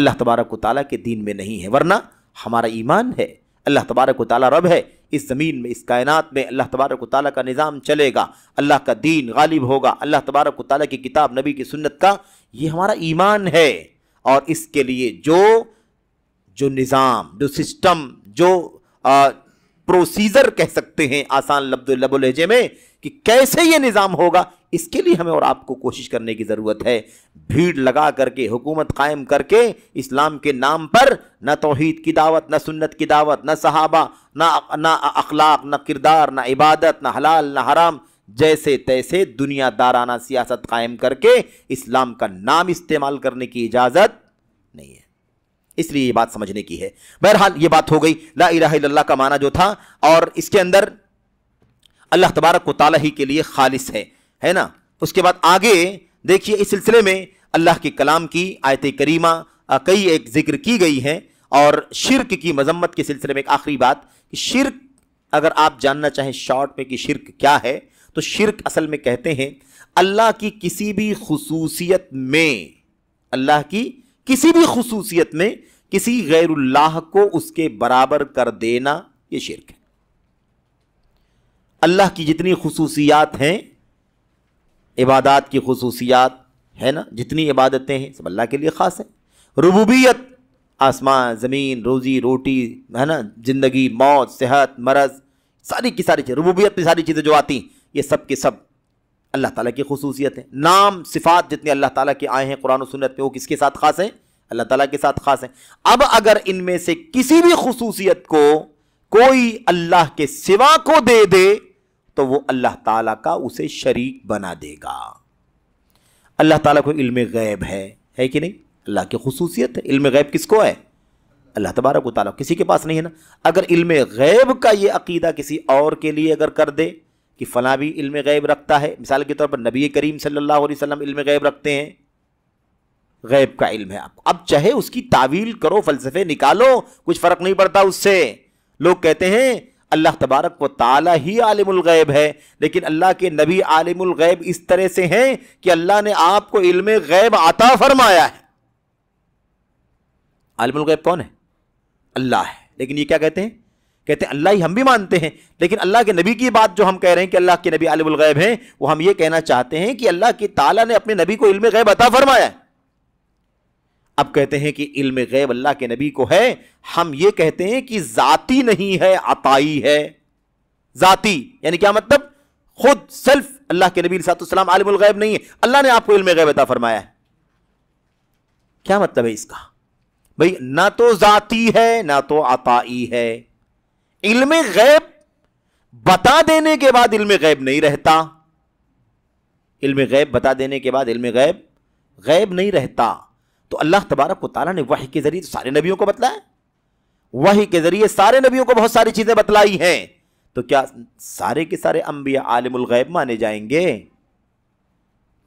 अल्लाह तबारक ताली के दीन में नहीं है वरना हमारा ईमान है अल्लाह तबारक ताली रब है इस ज़मीन में इस कायनात में अल्लाह तबारक ताली का निज़ाम चलेगा अल्लाह का दीन गालिब होगा अल्लाह तबारक ताली की किताब नबी की सुन्नत का ये हमारा ईमान है और इसके लिए जो जो निज़ाम जो सिस्टम जो आ, प्रोसीजर कह सकते हैं आसान लफ्ज में कि कैसे ये निज़ाम होगा इसके लिए हमें और आपको कोशिश करने की ज़रूरत है भीड़ लगा करके हुकूमत कायम करके इस्लाम के नाम पर न तोहद की दावत न सुन्नत की दावत न सहाबा ना ना अखलाक ना किरदार ना इबादत ना हलाल ना हराम जैसे तैसे दुनियादाराना सियासत कायम करके इस्लाम का नाम इस्तेमाल करने की इजाज़त नहीं है इसलिए ये बात समझने की है बहरहाल ये बात हो गई ला इला का माना जो था और इसके अंदर अल्लाह तबारक को ताला ही के लिए खालिश है है ना उसके बाद आगे देखिए इस सिलसिले में अल्लाह के कलाम की आयत करीमा कई एक जिक्र की गई है और शिरक की मजम्मत के सिलसिले में एक आखिरी बात कि शिरक अगर आप जानना चाहें शॉर्ट में कि शिरक क्या है तो शिरक असल में कहते हैं अल्लाह की किसी भी खसूसियत में अल्लाह की किसी भी खसूसियत में किसी गैरुल्लाह को उसके बराबर कर देना ये शिरक है अल्लाह की जितनी खसूसियात हैं इबादत की खसूसियात है ना जितनी इबादतें हैं सब अल्लाह के लिए ख़ास है रबूबियत आसमान ज़मीन रोज़ी रोटी है ना ज़िंदगी मौत सेहत मरज़ सारी की सारी चीज़ रबूबियत की सारी चीज़ें जो आती हैं ये सब के सब अल्लाह ताला की खसूसियत है नाम सिफात जितने अल्लाह ताला के आए हैं कुरान सुनत में वो किसके साथ ख़ास हैं अल्लाह ताला के साथ ख़ास हैं अब अगर इनमें से किसी भी खसूसियत को कोई अल्लाह के सिवा को दे दे तो वो अल्लाह ताला का उसे शरीक बना देगा अल्लाह ताला को इल्म गैब है है कि नहीं अल्लाह की खसूसियत है इल्म गैब किसको है अल्लाह तबारक ताला किसी के पास नहीं है ना अगर इल्म गैब का ये अकीदा किसी और के लिए अगर कर दे कि फला भी इल्म गैब रखता है मिसाल के तौर पर नबी करीम सल्लल्लाहु अलैहि वसल्लम इल्म गैब रखते हैं गैब का इल्म है आपको अब चाहे उसकी तावील करो फलसफे निकालो कुछ फ़र्क नहीं पड़ता उससे लोग कहते हैं अल्लाह तबारक व ताला ही ग़ैब है लेकिन अल्लाह के नबी आलिमगैब इस तरह से हैं कि अल्लाह ने आपको इल्म गैब आता फरमाया है आलिमगैब कौन है अल्लाह है लेकिन ये क्या कहते हैं कहते हैं अल्लाह ही हम भी मानते हैं लेकिन अल्लाह के नबी की बात जो हम कह रहे हैं कि अल्लाह के नबी आलिमगैब हैं वो हम ये कहना चाहते हैं कि अल्लाह की ताला ने अपने नबी को इल्म गैब अता फरमाया है अब कहते हैं कि इल्म गैब अल्लाह के नबी को है हम ये कहते हैं कि जाति नहीं है अताई है जाति यानी क्या मतलब खुद सेल्फ अल्लाह के नबी सात आलिम गैब नहीं है अल्लाह ने आपको इल्म गैब अता फरमाया है क्या मतलब है इसका भाई ना तो जाती है ना तो अताई है इल्म गैब बता देने के बाद इल्म गैब नहीं रहता इल्म गैब बता देने के बाद इल्म गैब गैब नहीं रहता तो अल्लाह तबारक ताली ने वही के जरिए तो सारे नबियों को बतलाया वही के जरिए सारे नबियों को बहुत सारी चीज़ें बतलाई हैं तो क्या सारे के सारे अंबिया अम्बिया गैब माने जाएंगे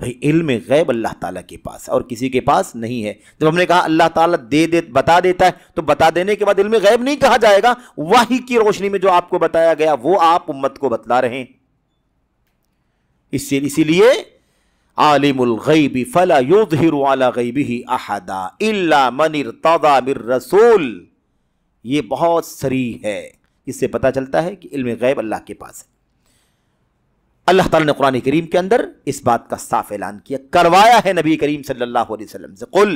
भाई इल्म गैब अल्लाह ताला के पास और किसी के पास नहीं है जब हमने कहा अल्लाह ताला दे दे बता देता है तो बता देने के बाद इल्म गैब नहीं कहा जाएगा वही की रोशनी में जो आपको बताया गया वो आप उम्मत को बतला रहे इसीलिए आलिमुल गईबी फला युधिर वाला गईबी ही अहदा इल्ला मनिर तदा मिर रसूल ये बहुत सरी है इससे पता चलता है कि इल्म गैब अल्लाह के पास है अल्लाह ताला ने कुरान करीम के अंदर इस बात का साफ ऐलान किया करवाया है नबी करीम सल्लल्लाहु अलैहि वसल्लम से कुल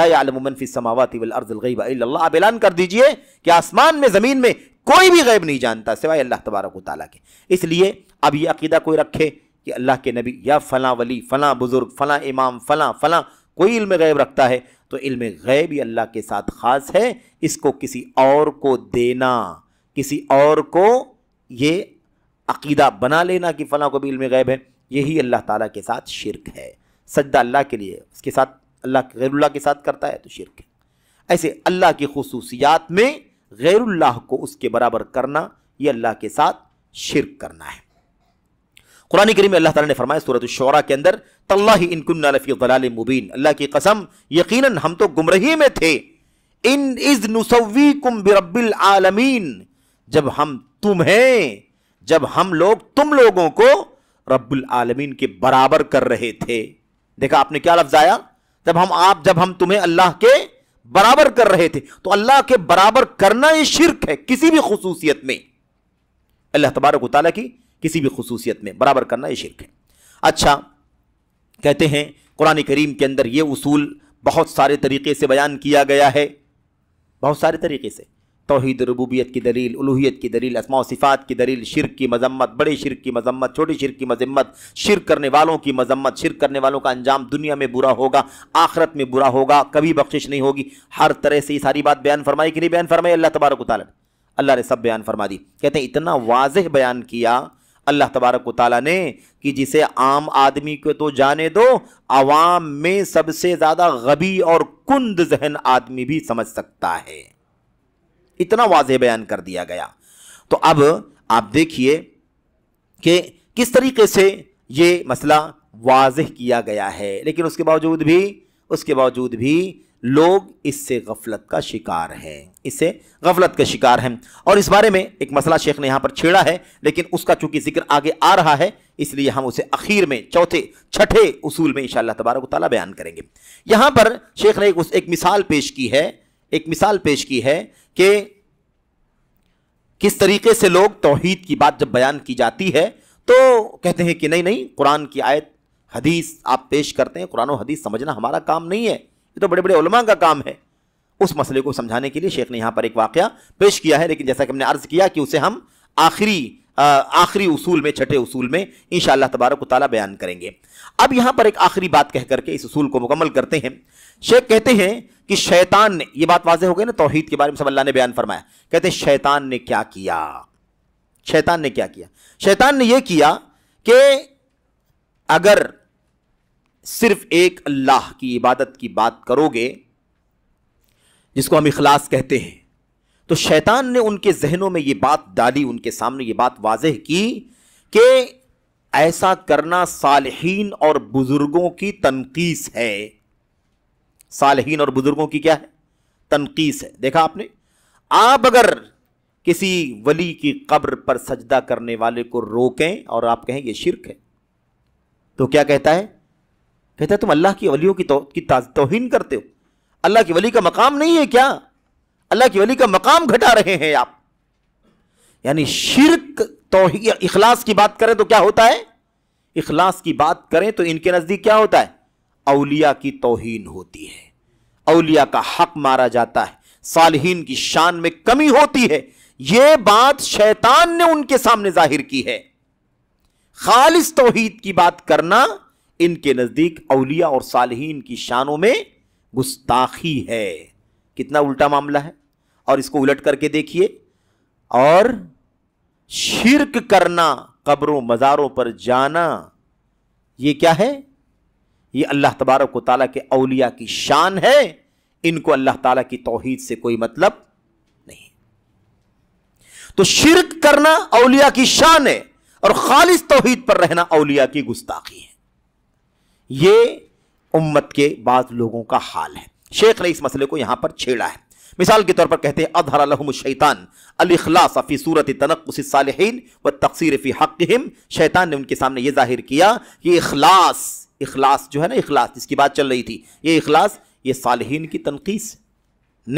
लामनफ़ी समावती अर्ज़लगैब अल्लाह आप ऐलान कर दीजिए कि आसमान में ज़मीन में कोई भी गैब नहीं जानता सिवाय अल्लाह तबारक ताली के इसलिए अब ये अकीदा कोई रखे कि अल्लाह के नबी या फ़लाँ वली फ़लाँ बुज़ुर्ग फ़लाँ इमाम फ़लाँ फ़लाँ कोई इल्म गैब रखता है तो इल्म गैब ही अल्लाह के साथ ख़ास है इसको किसी और को देना किसी और को ये अकीदा बना लेना कि फ़लाँ को भी इल्म गैब है यही अल्लाह ताला के साथ शिरक है सजदा अल्लाह के लिए उसके साथ अल्लाह गैरुल्ला के साथ करता है तो शिरक है ऐसे अल्लाह की खसूसियात में गैरुल्लाह को उसके बराबर करना ये अल्लाह के साथ शिरक करना है कुरानी करीम अल्लाह ताला ने फरमाया सूरत शोरा के अंदर तल्ला ही इनकुन्नाफी दलाल मुबीन अल्लाह की कसम यकीनन हम तो गुमरही में थे इन इज नुसवी कुम बिरबिल आलमीन जब हम तुम्हें जब हम लोग तुम लोगों को रब्बुल आलमीन के बराबर कर रहे थे देखा आपने क्या लफ्ज आया जब हम आप जब हम तुम्हें अल्लाह के बराबर कर रहे थे तो अल्लाह के बराबर करना ये शिरक है किसी भी खसूसियत में अल्लाह तबारक की किसी भी खसूसियत में बराबर करना ये शिरक है अच्छा कहते हैं कुरान करीम के अंदर ये उसूल बहुत सारे तरीके से बयान किया गया है बहुत सारे तरीके से तोहद रबूबियत की दलील उलूहियत की दलील असमा सिफ़ात की दलील शिरक की मजम्मत बड़े शिरक की मजम्मत छोटे शिरक की मजम्मत शिरक करने वालों की मजम्मत शिरक करने वालों का अंजाम दुनिया में बुरा होगा आखरत में बुरा होगा कभी बख्शिश नहीं होगी हर तरह से ये सारी बात बयान फरमाई कि नहीं बयान फरमाई अल्लाह तबारक ताल अल्लाह ने सब बयान फरमा दी कहते हैं इतना वाजह बयान किया अल्लाह तबारक ताला ने कि जिसे आम आदमी को तो जाने दो आवाम में सबसे ज़्यादा गबी और कुंद जहन आदमी भी समझ सकता है इतना वाज बयान कर दिया गया तो अब आप देखिए कि किस तरीके से ये मसला वाज किया गया है लेकिन उसके बावजूद भी उसके बावजूद भी लोग इससे गफलत का शिकार हैं इससे गफलत के शिकार हैं और इस बारे में एक मसला शेख ने यहाँ पर छेड़ा है लेकिन उसका चूंकि जिक्र आगे आ रहा है इसलिए हम उसे अखीर में चौथे छठे उसूल में इन तबारक ताली बयान करेंगे यहाँ पर शेख ने एक, उस, एक मिसाल पेश की है एक मिसाल पेश की है कि किस तरीके से लोग तोहहीद की बात जब बयान की जाती है तो कहते हैं कि नहीं नहीं कुरान की आयत हदीस आप पेश करते हैं कुरान हदीस समझना हमारा काम नहीं है ये तो बड़े बड़े उलमा का काम है उस मसले को समझाने के लिए शेख ने यहां पर एक वाक़ पेश किया है लेकिन जैसा कि हमने अर्ज़ किया कि उसे हम आखिरी आखिरी उसूल में छठे उसूल में इन तबारक तला बयान करेंगे अब यहां पर एक आखिरी बात कह करके इस उसूल को मुकम्मल करते हैं शेख कहते हैं कि शैतान ने यह बात वाजे हो गई ना तोहहीद के बारे में सब अल्लाह ने बयान फरमाया कहते हैं शैतान ने क्या किया शैतान ने क्या किया शैतान ने यह किया कि अगर सिर्फ एक अल्लाह की इबादत की बात करोगे जिसको हम इखलास कहते हैं तो शैतान ने उनके जहनों में ये बात डाली उनके सामने ये बात वाजह की कि ऐसा करना सालहीन और बुज़ुर्गों की तनकीस है सालहीन और बुज़ुर्गों की क्या है तनकीस है देखा आपने आप अगर किसी वली की कब्र पर सजदा करने वाले को रोकें और आप कहें यह शिरक है तो क्या कहता है कहता है तुम अल्लाह की वलियों की, तो, की तोहिन करते हो अल्लाह के वली का मकाम नहीं है क्या अल्लाह के वली का मकाम घटा रहे हैं आप यानी शिरक तो इखलास की बात करें तो क्या होता है इखलास की बात करें तो इनके नज़दीक क्या होता है अलिया की तोहन होती है अलिया का हक मारा जाता है सालहीन की शान में कमी होती है यह बात शैतान ने उनके सामने जाहिर की है खालिश तोहीद की बात करना इनके नज़दीक अलिया और सालहीन की शानों में गुस्ताखी है कितना उल्टा मामला है और इसको उलट करके देखिए और शिरक करना कब्रों मज़ारों पर जाना ये क्या है ये अल्लाह तबारक ताली के अलिया की शान है इनको अल्लाह ताला की तोहीद से कोई मतलब नहीं तो शिरक करना अलिया की शान है और खालिश तोहीद पर रहना अलिया की गुस्ताखी है ये उम्मत के बाद लोगों का हाल है शेख ने इस मसले को यहाँ पर छेड़ा है मिसाल के तौर पर कहते हैं अधर अलहम शैतान अलखलास फ़ी सूरत तनक़सालहन व तकसीर फ़ी हक़म शैतान ने उनके सामने ये जाहिर किया कि अखलास अखलास जो है ना अखलास जिसकी बात चल रही थी ये अखलास ये सालहीन की तनकीस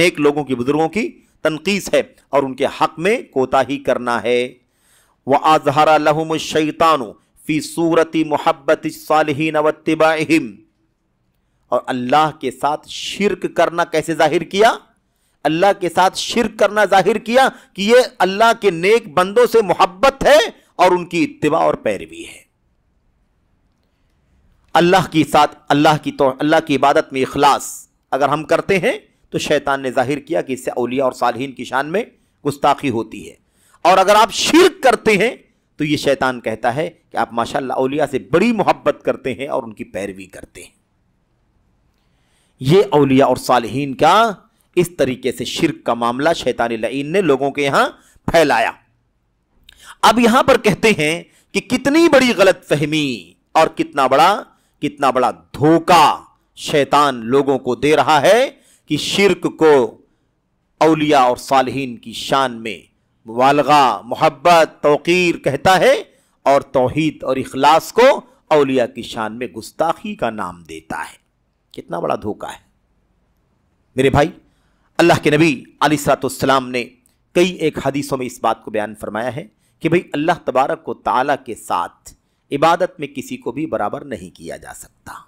नेक लोगों की बुज़ुर्गों की तनकीस है और उनके हक़ में कोताही करना है वह आजहरा लहुम शैतान फ़ी सूरत मोहब्बत सालहीन वतिबाहिम और अल्लाह के साथ शिरक करना कैसे जाहिर किया अल्लाह के साथ शिरक करना जाहिर किया कि ये अल्लाह के नेक बंदों से मोहब्बत है और उनकी इतवा और पैरवी है अल्लाह के साथ अल्लाह की तो अल्लाह की इबादत में इखलास अगर हम करते हैं तो शैतान ने जाहिर किया कि इससे अलिया और सालहीन की शान में गुस्ताखी होती है और अगर आप शिरक करते हैं तो ये शैतान कहता है कि आप माशाल्लाह अलिया से बड़ी मोहब्बत करते हैं और उनकी पैरवी करते हैं ये अलिया और सालहीन का इस तरीके से शिरक का मामला शैतान लईन ने लोगों के यहां फैलाया अब यहां पर कहते हैं कि कितनी बड़ी गलत फहमी और कितना बड़ा कितना बड़ा धोखा शैतान लोगों को दे रहा है कि शिरक को अलिया और सालहीन की शान में वालगा मोहब्बत तोकीर कहता है और तोहद और इखलास को अलिया की शान में गुस्ताखी का नाम देता है कितना बड़ा धोखा है मेरे भाई अल्लाह के नबी सलाम ने कई एक हदीसों में इस बात को बयान फरमाया है कि भाई अल्लाह तबारक को ताला के साथ इबादत में किसी को भी बराबर नहीं किया जा सकता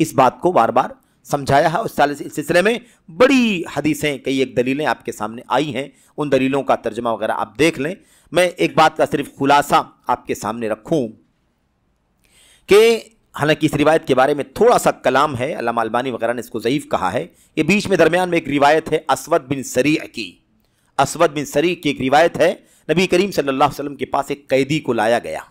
इस बात को बार बार समझाया है उस सिलसिले में बड़ी हदीसें कई एक दलीलें आपके सामने आई हैं उन दलीलों का तर्जमा वगैरह आप देख लें मैं एक बात का सिर्फ खुलासा आपके सामने रखूं कि हालांकि इस रिवायत के बारे में थोड़ा सा कलाम है अलामा अलबानी वगैरह ने इसको ज़यीफ़ कहा है ये बीच में दरमियान में एक रिवायत है असवद बिन सरी की असवद बिन सरी की एक रिवायत है नबी करीम सल्लल्लाहु अलैहि वसल्लम के पास एक कैदी को लाया गया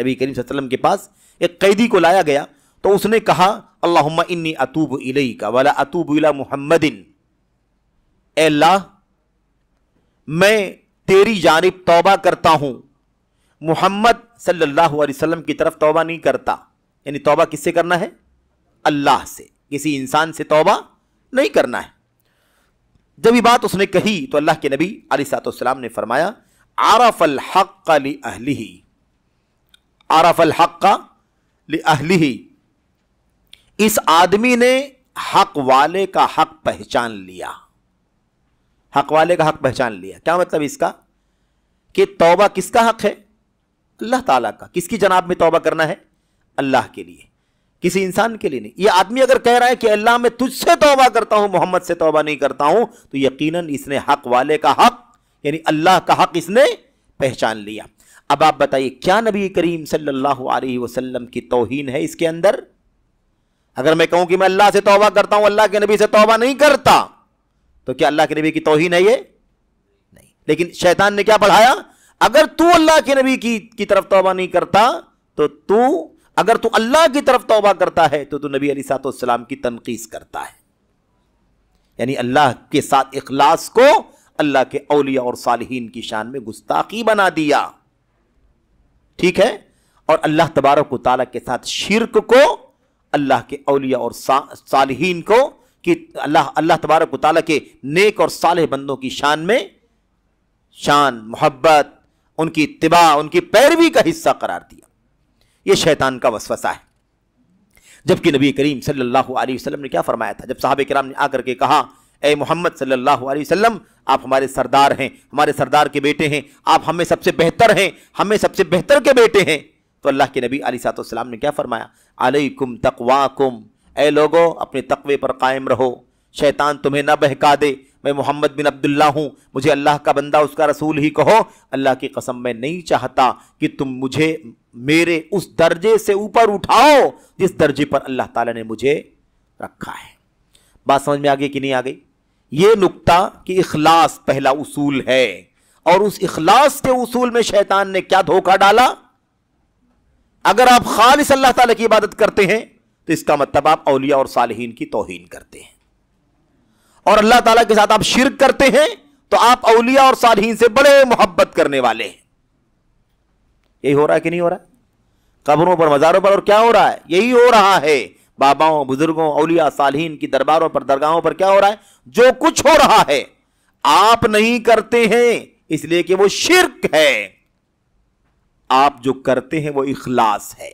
नबी करीम वसल्लम के पास एक कैदी को लाया गया तो उसने कहा अल्ला इन्नी अतूब इलई का वाला अतूब इला मुहमदिन एल्ला मैं तेरी जानब तोबा करता हूँ मोहम्मद सल्ला वसलम की तरफ तोबा नहीं करता यानी तोबा किससे करना है अल्लाह से किसी इंसान से तोबा नहीं करना है जब ये बात उसने कही तो अल्लाह के नबी अलीसलाम ने फरमाया आरफल हक ली अहली आरफल हक अहली इस आदमी ने हक वाले का हक पहचान लिया हक वाले का हक पहचान लिया क्या मतलब इसका कि तौबा किसका हक है अल्लाह ताला का किसकी जनाब में तौबा करना है अल्लाह के लिए किसी इंसान के लिए नहीं ये आदमी अगर कह रहा है कि अल्लाह मैं तुझसे तोबा करता हूं मोहम्मद से तोबा नहीं करता हूं तो यकीनन इसने हक वाले का हक यानी अल्लाह का हक इसने पहचान लिया अब आप बताइए क्या नबी करीम सल्लल्लाहु अलैहि वसल्लम की तोहन है इसके अंदर अगर मैं कहूं कि मैं अल्लाह से तोबा करता हूं अल्लाह के नबी से तोबा नहीं करता तो क्या अल्लाह के नबी की तोहन है ये नहीं लेकिन शैतान ने क्या पढ़ाया अगर तू अल्लाह के नबी की, की तरफ तोबा नहीं करता तो तू अगर तू अल्लाह की तरफ तोबा करता है तो तू नबी अली की तनखीस करता है यानी अल्लाह के साथ इखलास को अल्लाह के अलिया और सालहीन की शान में गुस्ताखी बना दिया ठीक है और अल्लाह तबारक ताला के साथ शिरक को अल्लाह के अलिया और सा, सालहीन को कि अल्लाह अल्लाह तबारक ताला के नेक और साल बंदों की शान में शान मोहब्बत उनकी तिबा उनकी पैरवी का हिस्सा करार दिया ये शैतान का वसवसा है जबकि नबी करीम सल्लल्लाहु अलैहि वसल्लम ने क्या फरमाया था जब साहब कराम ने आकर के कहा ए मोहम्मद सल्लल्लाहु अलैहि वसल्लम आप हमारे सरदार हैं हमारे सरदार के बेटे हैं आप हमें सबसे बेहतर हैं हमें सबसे बेहतर के बेटे हैं तो अल्लाह के नबी अली सातम ने क्या फरमाया अलैकुम तकवाकुम ए लोगो अपने तकवे पर कायम रहो शैतान तुम्हें न बहका दे मैं मोहम्मद बिन अब्दुल्ला हूँ मुझे अल्लाह का बंदा उसका रसूल ही कहो अल्लाह की कसम मैं नहीं चाहता कि तुम मुझे मेरे उस दर्जे से ऊपर उठाओ जिस दर्जे पर अल्लाह ताला ने मुझे रखा है बात समझ में आ गई कि नहीं आ गई ये नुकता कि इखलास पहला उसूल है और उस इखलास के उसूल में शैतान ने क्या धोखा डाला अगर आप खालिश अल्लाह ताला की इबादत करते हैं तो इसका मतलब आप अलिया और सालहीन की तोहन करते हैं और अल्लाह ताला के साथ आप शिरक करते हैं तो आप अलिया और सालहीन से बड़े मोहब्बत करने वाले हैं यही हो रहा है कि नहीं हो रहा कब्रों पर मज़ारों पर और क्या हो रहा है यही हो रहा है बाबाओं बुजुर्गों अलिया सालहीन की दरबारों पर दरगाहों पर क्या हो रहा है जो कुछ हो रहा है आप नहीं करते हैं इसलिए कि वो शिरक है आप जो करते हैं वो इखलास है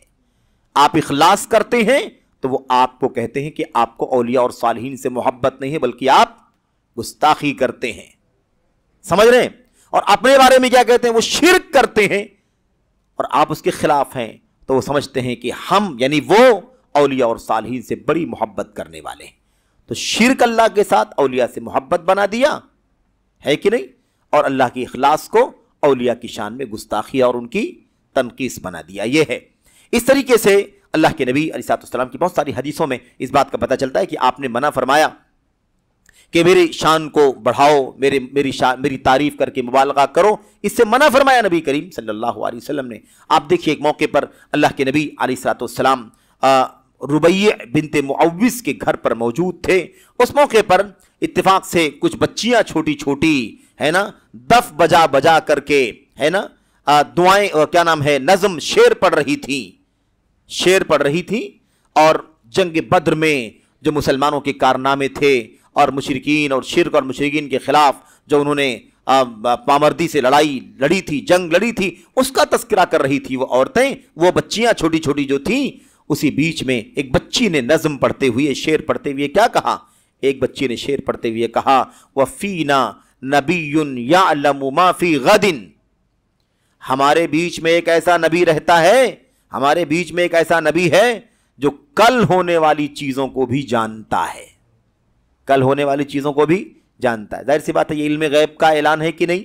आप इखलास करते हैं तो वो आपको कहते हैं कि आपको अलिया और सालहीन से मोहब्बत नहीं है बल्कि आप गुस्ताखी करते हैं समझ रहे हैं और अपने बारे में क्या कहते हैं वो शिरक करते हैं और आप उसके खिलाफ हैं तो वो समझते हैं कि हम यानी वो अलिया और सालहीन से बड़ी मोहब्बत करने वाले हैं तो शिरक अल्लाह के साथ अलिया से मोहब्बत बना दिया है कि नहीं और अल्लाह के अखलास को अलिया की शान में गुस्ताखी और उनकी तनकीस बना दिया यह है इस तरीके से अल्लाह के नबी अलीसलाम की बहुत सारी हदीसों में इस बात का पता चलता है कि आपने मना फरमाया कि मेरी शान को बढ़ाओ मेरे मेरी शान मेरी तारीफ़ करके मुबालगा करो इससे मना फरमाया नबी करीम सल्लल्लाहु अलैहि वसल्लम ने आप देखिए एक मौके पर अल्लाह के नबी अलीसलाम रुबै बिनते मुआविस के घर पर मौजूद थे उस मौके पर इतफाक से कुछ बच्चियाँ छोटी छोटी है ना दफ बजा बजा करके है ना दुआएं और क्या नाम है नज़म शेर पढ़ रही थीं शेर पढ़ रही थी और जंग बद्र में जो मुसलमानों के कारनामे थे और मुशरकिन और शिरक और मुशरकिन के ख़िलाफ़ जो उन्होंने पामर्दी से लड़ाई लड़ी थी जंग लड़ी थी उसका तस्करा कर रही थी वो औरतें वो बच्चियाँ छोटी छोटी जो थीं उसी बीच में एक बच्ची ने नज़म पढ़ते हुए शेर पढ़ते हुए क्या कहा एक बच्ची ने शेर पढ़ते हुए कहा वफ़ीना नबीन या माफ़ी गदिन हमारे बीच में एक ऐसा नबी रहता है हमारे बीच में एक ऐसा नबी है जो कल होने वाली चीज़ों को भी जानता है कल होने वाली चीज़ों को भी जानता है जाहिर सी बात है ये इल्म गैब का ऐलान है कि नहीं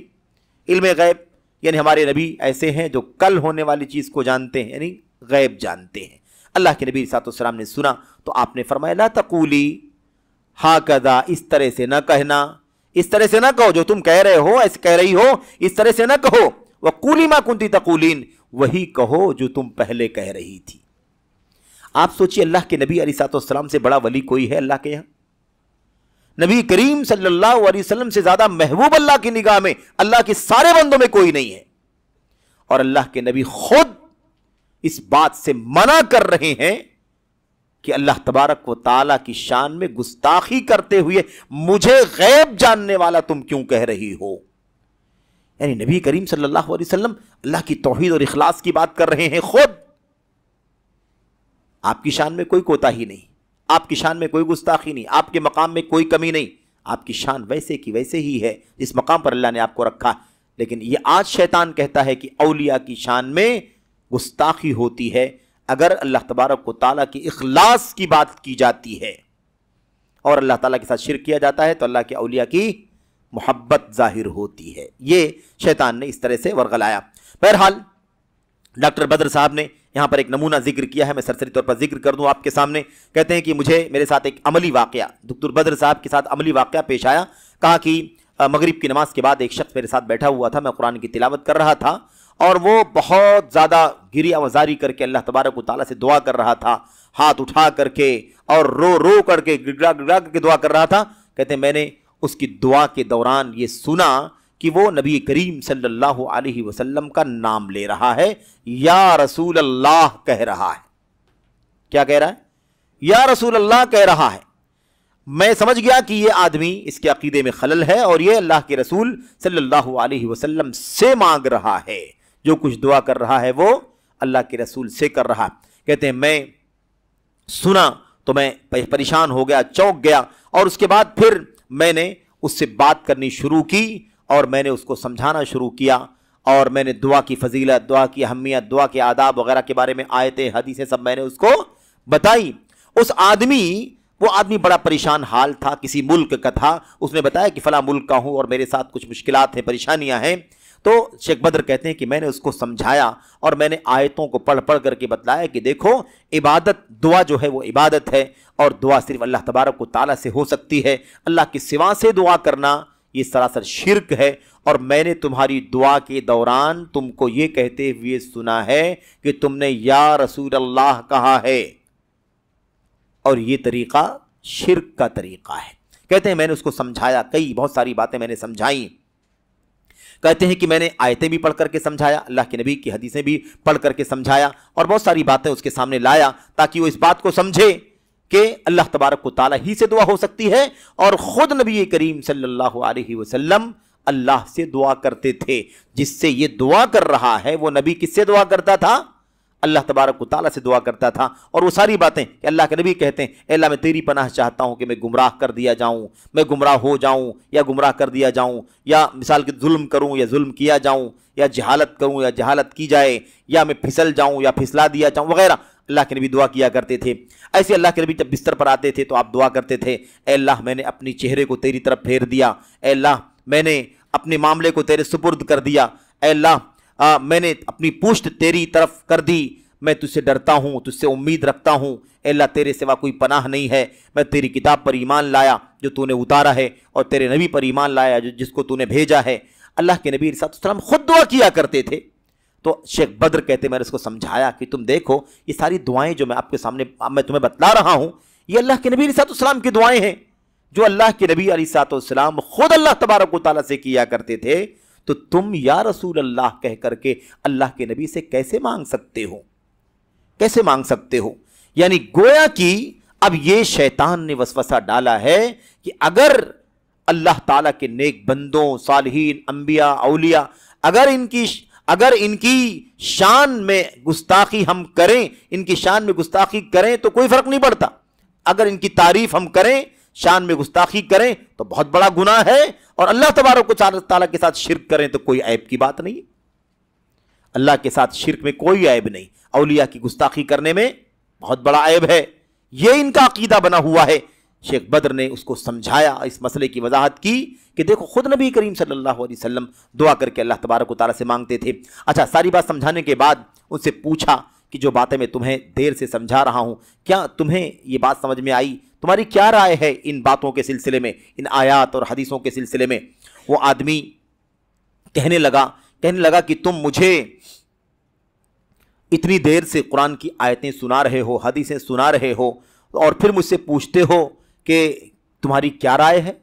इल्म गैब यानी हमारे नबी ऐसे हैं जो कल होने वाली चीज़ को जानते हैं यानी गैब जानते हैं अल्लाह के नबी सातोसलाम ने सुना तो आपने फरमाया ला तकूली हा कदा इस तरह से ना कहना इस तरह से ना कहो जो तुम कह रहे हो ऐसे कह रही हो इस तरह से ना कहो वह कूली माँ कुंती तकूलीन वही कहो जो तुम पहले कह रही थी आप सोचिए अल्लाह के नबी अलीसलाम से बड़ा वली कोई है अल्लाह के यहां नबी करीम सल्लल्लाहु अलैहि वसल्लम से ज़्यादा महबूब अल्लाह की निगाह में अल्लाह के सारे बंदों में कोई नहीं है और अल्लाह के नबी खुद इस बात से मना कर रहे हैं कि अल्लाह तबारक व ताला की शान में गुस्ताखी करते हुए मुझे गैब जानने वाला तुम क्यों कह रही हो यानी नबी करीम सल्लल्लाहु अलैहि वसल्लम अल्लाह की तोहहीद और इखलास की बात कर रहे हैं खुद आपकी शान में कोई कोताही नहीं आपकी शान में कोई गुस्ताखी नहीं आपके मकाम में कोई कमी नहीं आपकी शान वैसे की वैसे ही है जिस मकाम पर अल्लाह ने आपको रखा लेकिन ये आज शैतान कहता है कि अलिया की शान में गुस्ताखी होती है अगर अल्लाह तबारक को ताली की इखलास की बात की जाती है और अल्लाह ताला के साथ शिर किया जाता है तो अल्लाह के अलिया की मोहब्बत जाहिर होती है ये शैतान ने इस तरह से वर्गलाया बहरहाल डॉक्टर बद्र साहब ने यहाँ पर एक नमूना जिक्र किया है मैं सरसरी तौर पर जिक्र कर दूँ आपके सामने कहते हैं कि मुझे मेरे साथ एक अमली वाक़ डॉक्टर बद्र साहब के साथ अमली वाक़ पेश आया कहा कि मगरब की नमाज के बाद एक शख्स मेरे साथ बैठा हुआ था मैं कुरान की तिलावत कर रहा था और वो बहुत ज़्यादा गिरी आवाजारी करके अल्लाह तबारक ताली से दुआ कर रहा था हाथ उठा करके और रो रो करके गिड़गड़ा गिड़गड़ा करके दुआ कर रहा था कहते मैंने उसकी दुआ के दौरान ये सुना कि वो नबी करीम सल्लल्लाहु अलैहि वसल्लम का नाम ले रहा है या रसूल अल्लाह कह रहा है क्या कह रहा है या रसूल अल्लाह कह रहा है मैं समझ गया कि ये आदमी इसके अकीदे में खलल है और ये अल्लाह के रसूल सल्लल्लाहु अलैहि वसल्लम से मांग रहा है जो कुछ दुआ कर रहा है वो अल्लाह के रसूल से कर रहा है कहते हैं मैं सुना तो मैं परेशान हो गया चौंक गया और उसके बाद फिर मैंने उससे बात करनी शुरू की और मैंने उसको समझाना शुरू किया और मैंने दुआ की फजीलत दुआ की अहमियत दुआ के आदाब वगैरह के बारे में आयतें हदीसें सब मैंने उसको बताई उस आदमी वो आदमी बड़ा परेशान हाल था किसी मुल्क का था उसने बताया कि फ़ला मुल्क का हूँ और मेरे साथ कुछ मुश्किल हैं परेशानियाँ हैं तो शेख बद्र कहते हैं कि मैंने उसको समझाया और मैंने आयतों को पढ़ पढ़ करके बतलाया कि देखो इबादत दुआ जो है वो इबादत है और दुआ सिर्फ अल्लाह तबारक को ताला से हो सकती है अल्लाह के सिवा से दुआ करना ये सरासर शिरक है और मैंने तुम्हारी दुआ के दौरान तुमको ये कहते हुए सुना है कि तुमने या रसूल अल्लाह कहा है और ये तरीक़ा शिरक का तरीक़ा है कहते हैं मैंने उसको समझाया कई बहुत सारी बातें मैंने समझाई कहते हैं कि मैंने आयतें भी पढ़ करके समझाया अल्लाह के नबी की हदीसें भी पढ़ करके समझाया और बहुत सारी बातें उसके सामने लाया ताकि वो इस बात को समझे कि अल्लाह तबारक को ताला ही से दुआ हो सकती है और ख़ुद नबी करीम सल्लल्लाहु अलैहि वसल्लम अल्लाह से दुआ करते थे जिससे ये दुआ कर रहा है वो नबी किससे दुआ करता था अल्लाह तबारक ताला से दुआ करता था और वो सारी बातें कि अल्लाह के नबी कहते हैं अल्लाह मैं तेरी पनाह चाहता हूँ कि मैं गुमराह कर दिया जाऊँ मैं गुमराह हो जाऊँ या गुमराह कर दिया जाऊँ या मिसाल के जुल्म करूँ या जुल्म किया जाऊँ या जहालत करूँ या जहालत की जाए या मैं फिसल जाऊँ या फिसला दिया जाऊँ वगैरह अल्लाह के नबी दुआ किया करते थे ऐसे अल्लाह के नबी जब बिस्तर पर आते थे तो आप दुआ करते थे अल्लाह मैंने अपने चेहरे को तेरी तरफ फेर दिया अल्लाह मैंने अपने मामले को तेरे सुपुर्द कर दिया अल्लाह आ, मैंने अपनी पुष्ट तेरी तरफ कर दी मैं तुझसे डरता हूँ तुझसे उम्मीद रखता हूँ अल्लाह तेरे सिवा कोई पनाह नहीं है मैं तेरी किताब पर ईमान लाया जो तूने उतारा है और तेरे नबी पर ईमान लाया जो जिसको तूने भेजा है अल्लाह के नबी सलाम खुद दुआ किया करते थे तो शेख बद्र कहते मैंने उसको समझाया कि तुम देखो ये सारी दुआएं जो मैं आपके सामने मैं तुम्हें बतला रहा हूँ ये अल्लाह के नबी सलाम की दुआएं हैं जो अल्लाह के नबी सलाम खुद अल्लाह तबारक ताली से किया करते थे तो तुम या रसूल अल्लाह कह करके अल्लाह के नबी से कैसे मांग सकते हो कैसे मांग सकते हो यानी गोया कि अब ये शैतान ने वसवसा डाला है कि अगर अल्लाह ताला के नेक बंदों सालहीन अंबिया अलिया अगर इनकी अगर इनकी शान में गुस्ताखी हम करें इनकी शान में गुस्ताखी करें तो कोई फर्क नहीं पड़ता अगर इनकी तारीफ हम करें शान में गुस्ताखी करें तो बहुत बड़ा गुना है और अल्लाह तबारक को चार ताला के साथ शिरक करें तो कोई ऐब की बात नहीं अल्लाह के साथ शिरक में कोई ऐब नहीं अलिया की गुस्ताखी करने में बहुत बड़ा ऐब है ये इनका अकीदा बना हुआ है शेख बद्र ने उसको समझाया इस मसले की वजाहत की कि देखो खुद नबी करीम सल्लल्लाहु अलैहि वसल्लम दुआ करके अल्लाह तबारक तारा से मांगते थे अच्छा सारी बात समझाने के बाद उनसे पूछा कि जो बातें मैं तुम्हें देर से समझा रहा हूँ क्या तुम्हें ये बात समझ में आई तुम्हारी क्या राय है इन बातों के सिलसिले में इन आयात और हदीसों के सिलसिले में वो आदमी कहने लगा कहने लगा कि तुम मुझे इतनी देर से कुरान की आयतें सुना रहे हो हदीसें सुना रहे हो और फिर मुझसे पूछते हो कि तुम्हारी क्या राय है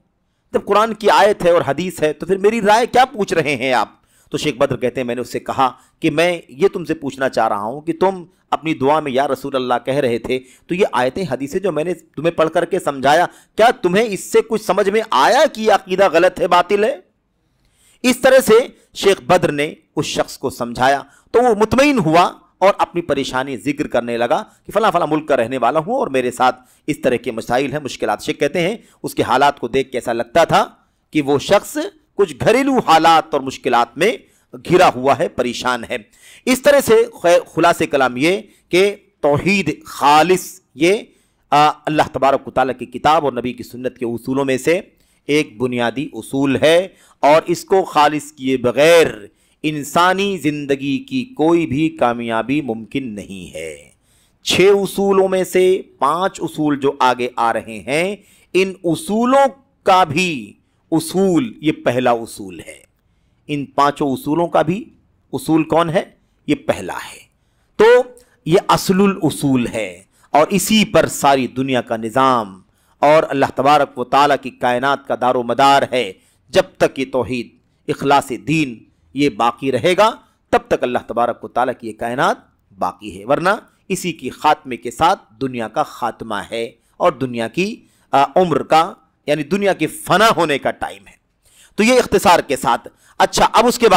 जब कुरान की आयत है और हदीस है तो फिर मेरी राय क्या पूछ रहे हैं आप तो शेख बद्र कहते हैं मैंने उससे कहा कि मैं ये तुमसे पूछना चाह रहा हूँ कि तुम अपनी दुआ में या रसूल अल्लाह कह रहे थे तो ये आयतें हदीसें जो मैंने तुम्हें पढ़ करके समझाया क्या तुम्हें इससे कुछ समझ में आया कि अकीदा गलत है बातिल है इस तरह से शेख बद्र ने उस शख्स को समझाया तो वो मुतमिन हुआ और अपनी परेशानी जिक्र करने लगा कि फला फला मुल्क का रहने वाला हूँ और मेरे साथ इस तरह के मसाइल हैं मुश्किल शेख कहते हैं उसके हालात को देख के ऐसा लगता था कि वो शख्स कुछ घरेलू हालात और मुश्किल में घिरा हुआ है परेशान है इस तरह से खुलासे कलाम ये कि तोहद खालिस ये अल्लाह तबारक ताल की किताब और नबी की सुन्नत के असूलों में से एक बुनियादी असूल है और इसको खालिस किए बगैर इंसानी ज़िंदगी की कोई भी कामयाबी मुमकिन नहीं है छः असूलों में से पाँच असूल जो आगे आ रहे हैं इन असूलों का भी उसूल ये पहला उसूल है इन पांचों उसूलों का भी उसूल कौन है ये पहला है तो ये असलुल उसूल है और इसी पर सारी दुनिया का निज़ाम और अल्लाह तबारक व ताला की कायनात का दारो मदार है जब तक ये तोहद अखलास दीन ये बाकी रहेगा तब तक अल्लाह तबारक व ताला की ये कायनात बाकी है वरना इसी की ख़ात्मे के साथ दुनिया का ख़ात्मा है और दुनिया की उम्र का यानी दुनिया की फना होने का टाइम है तो ये इख्तिसार के साथ अच्छा अब उसके बाद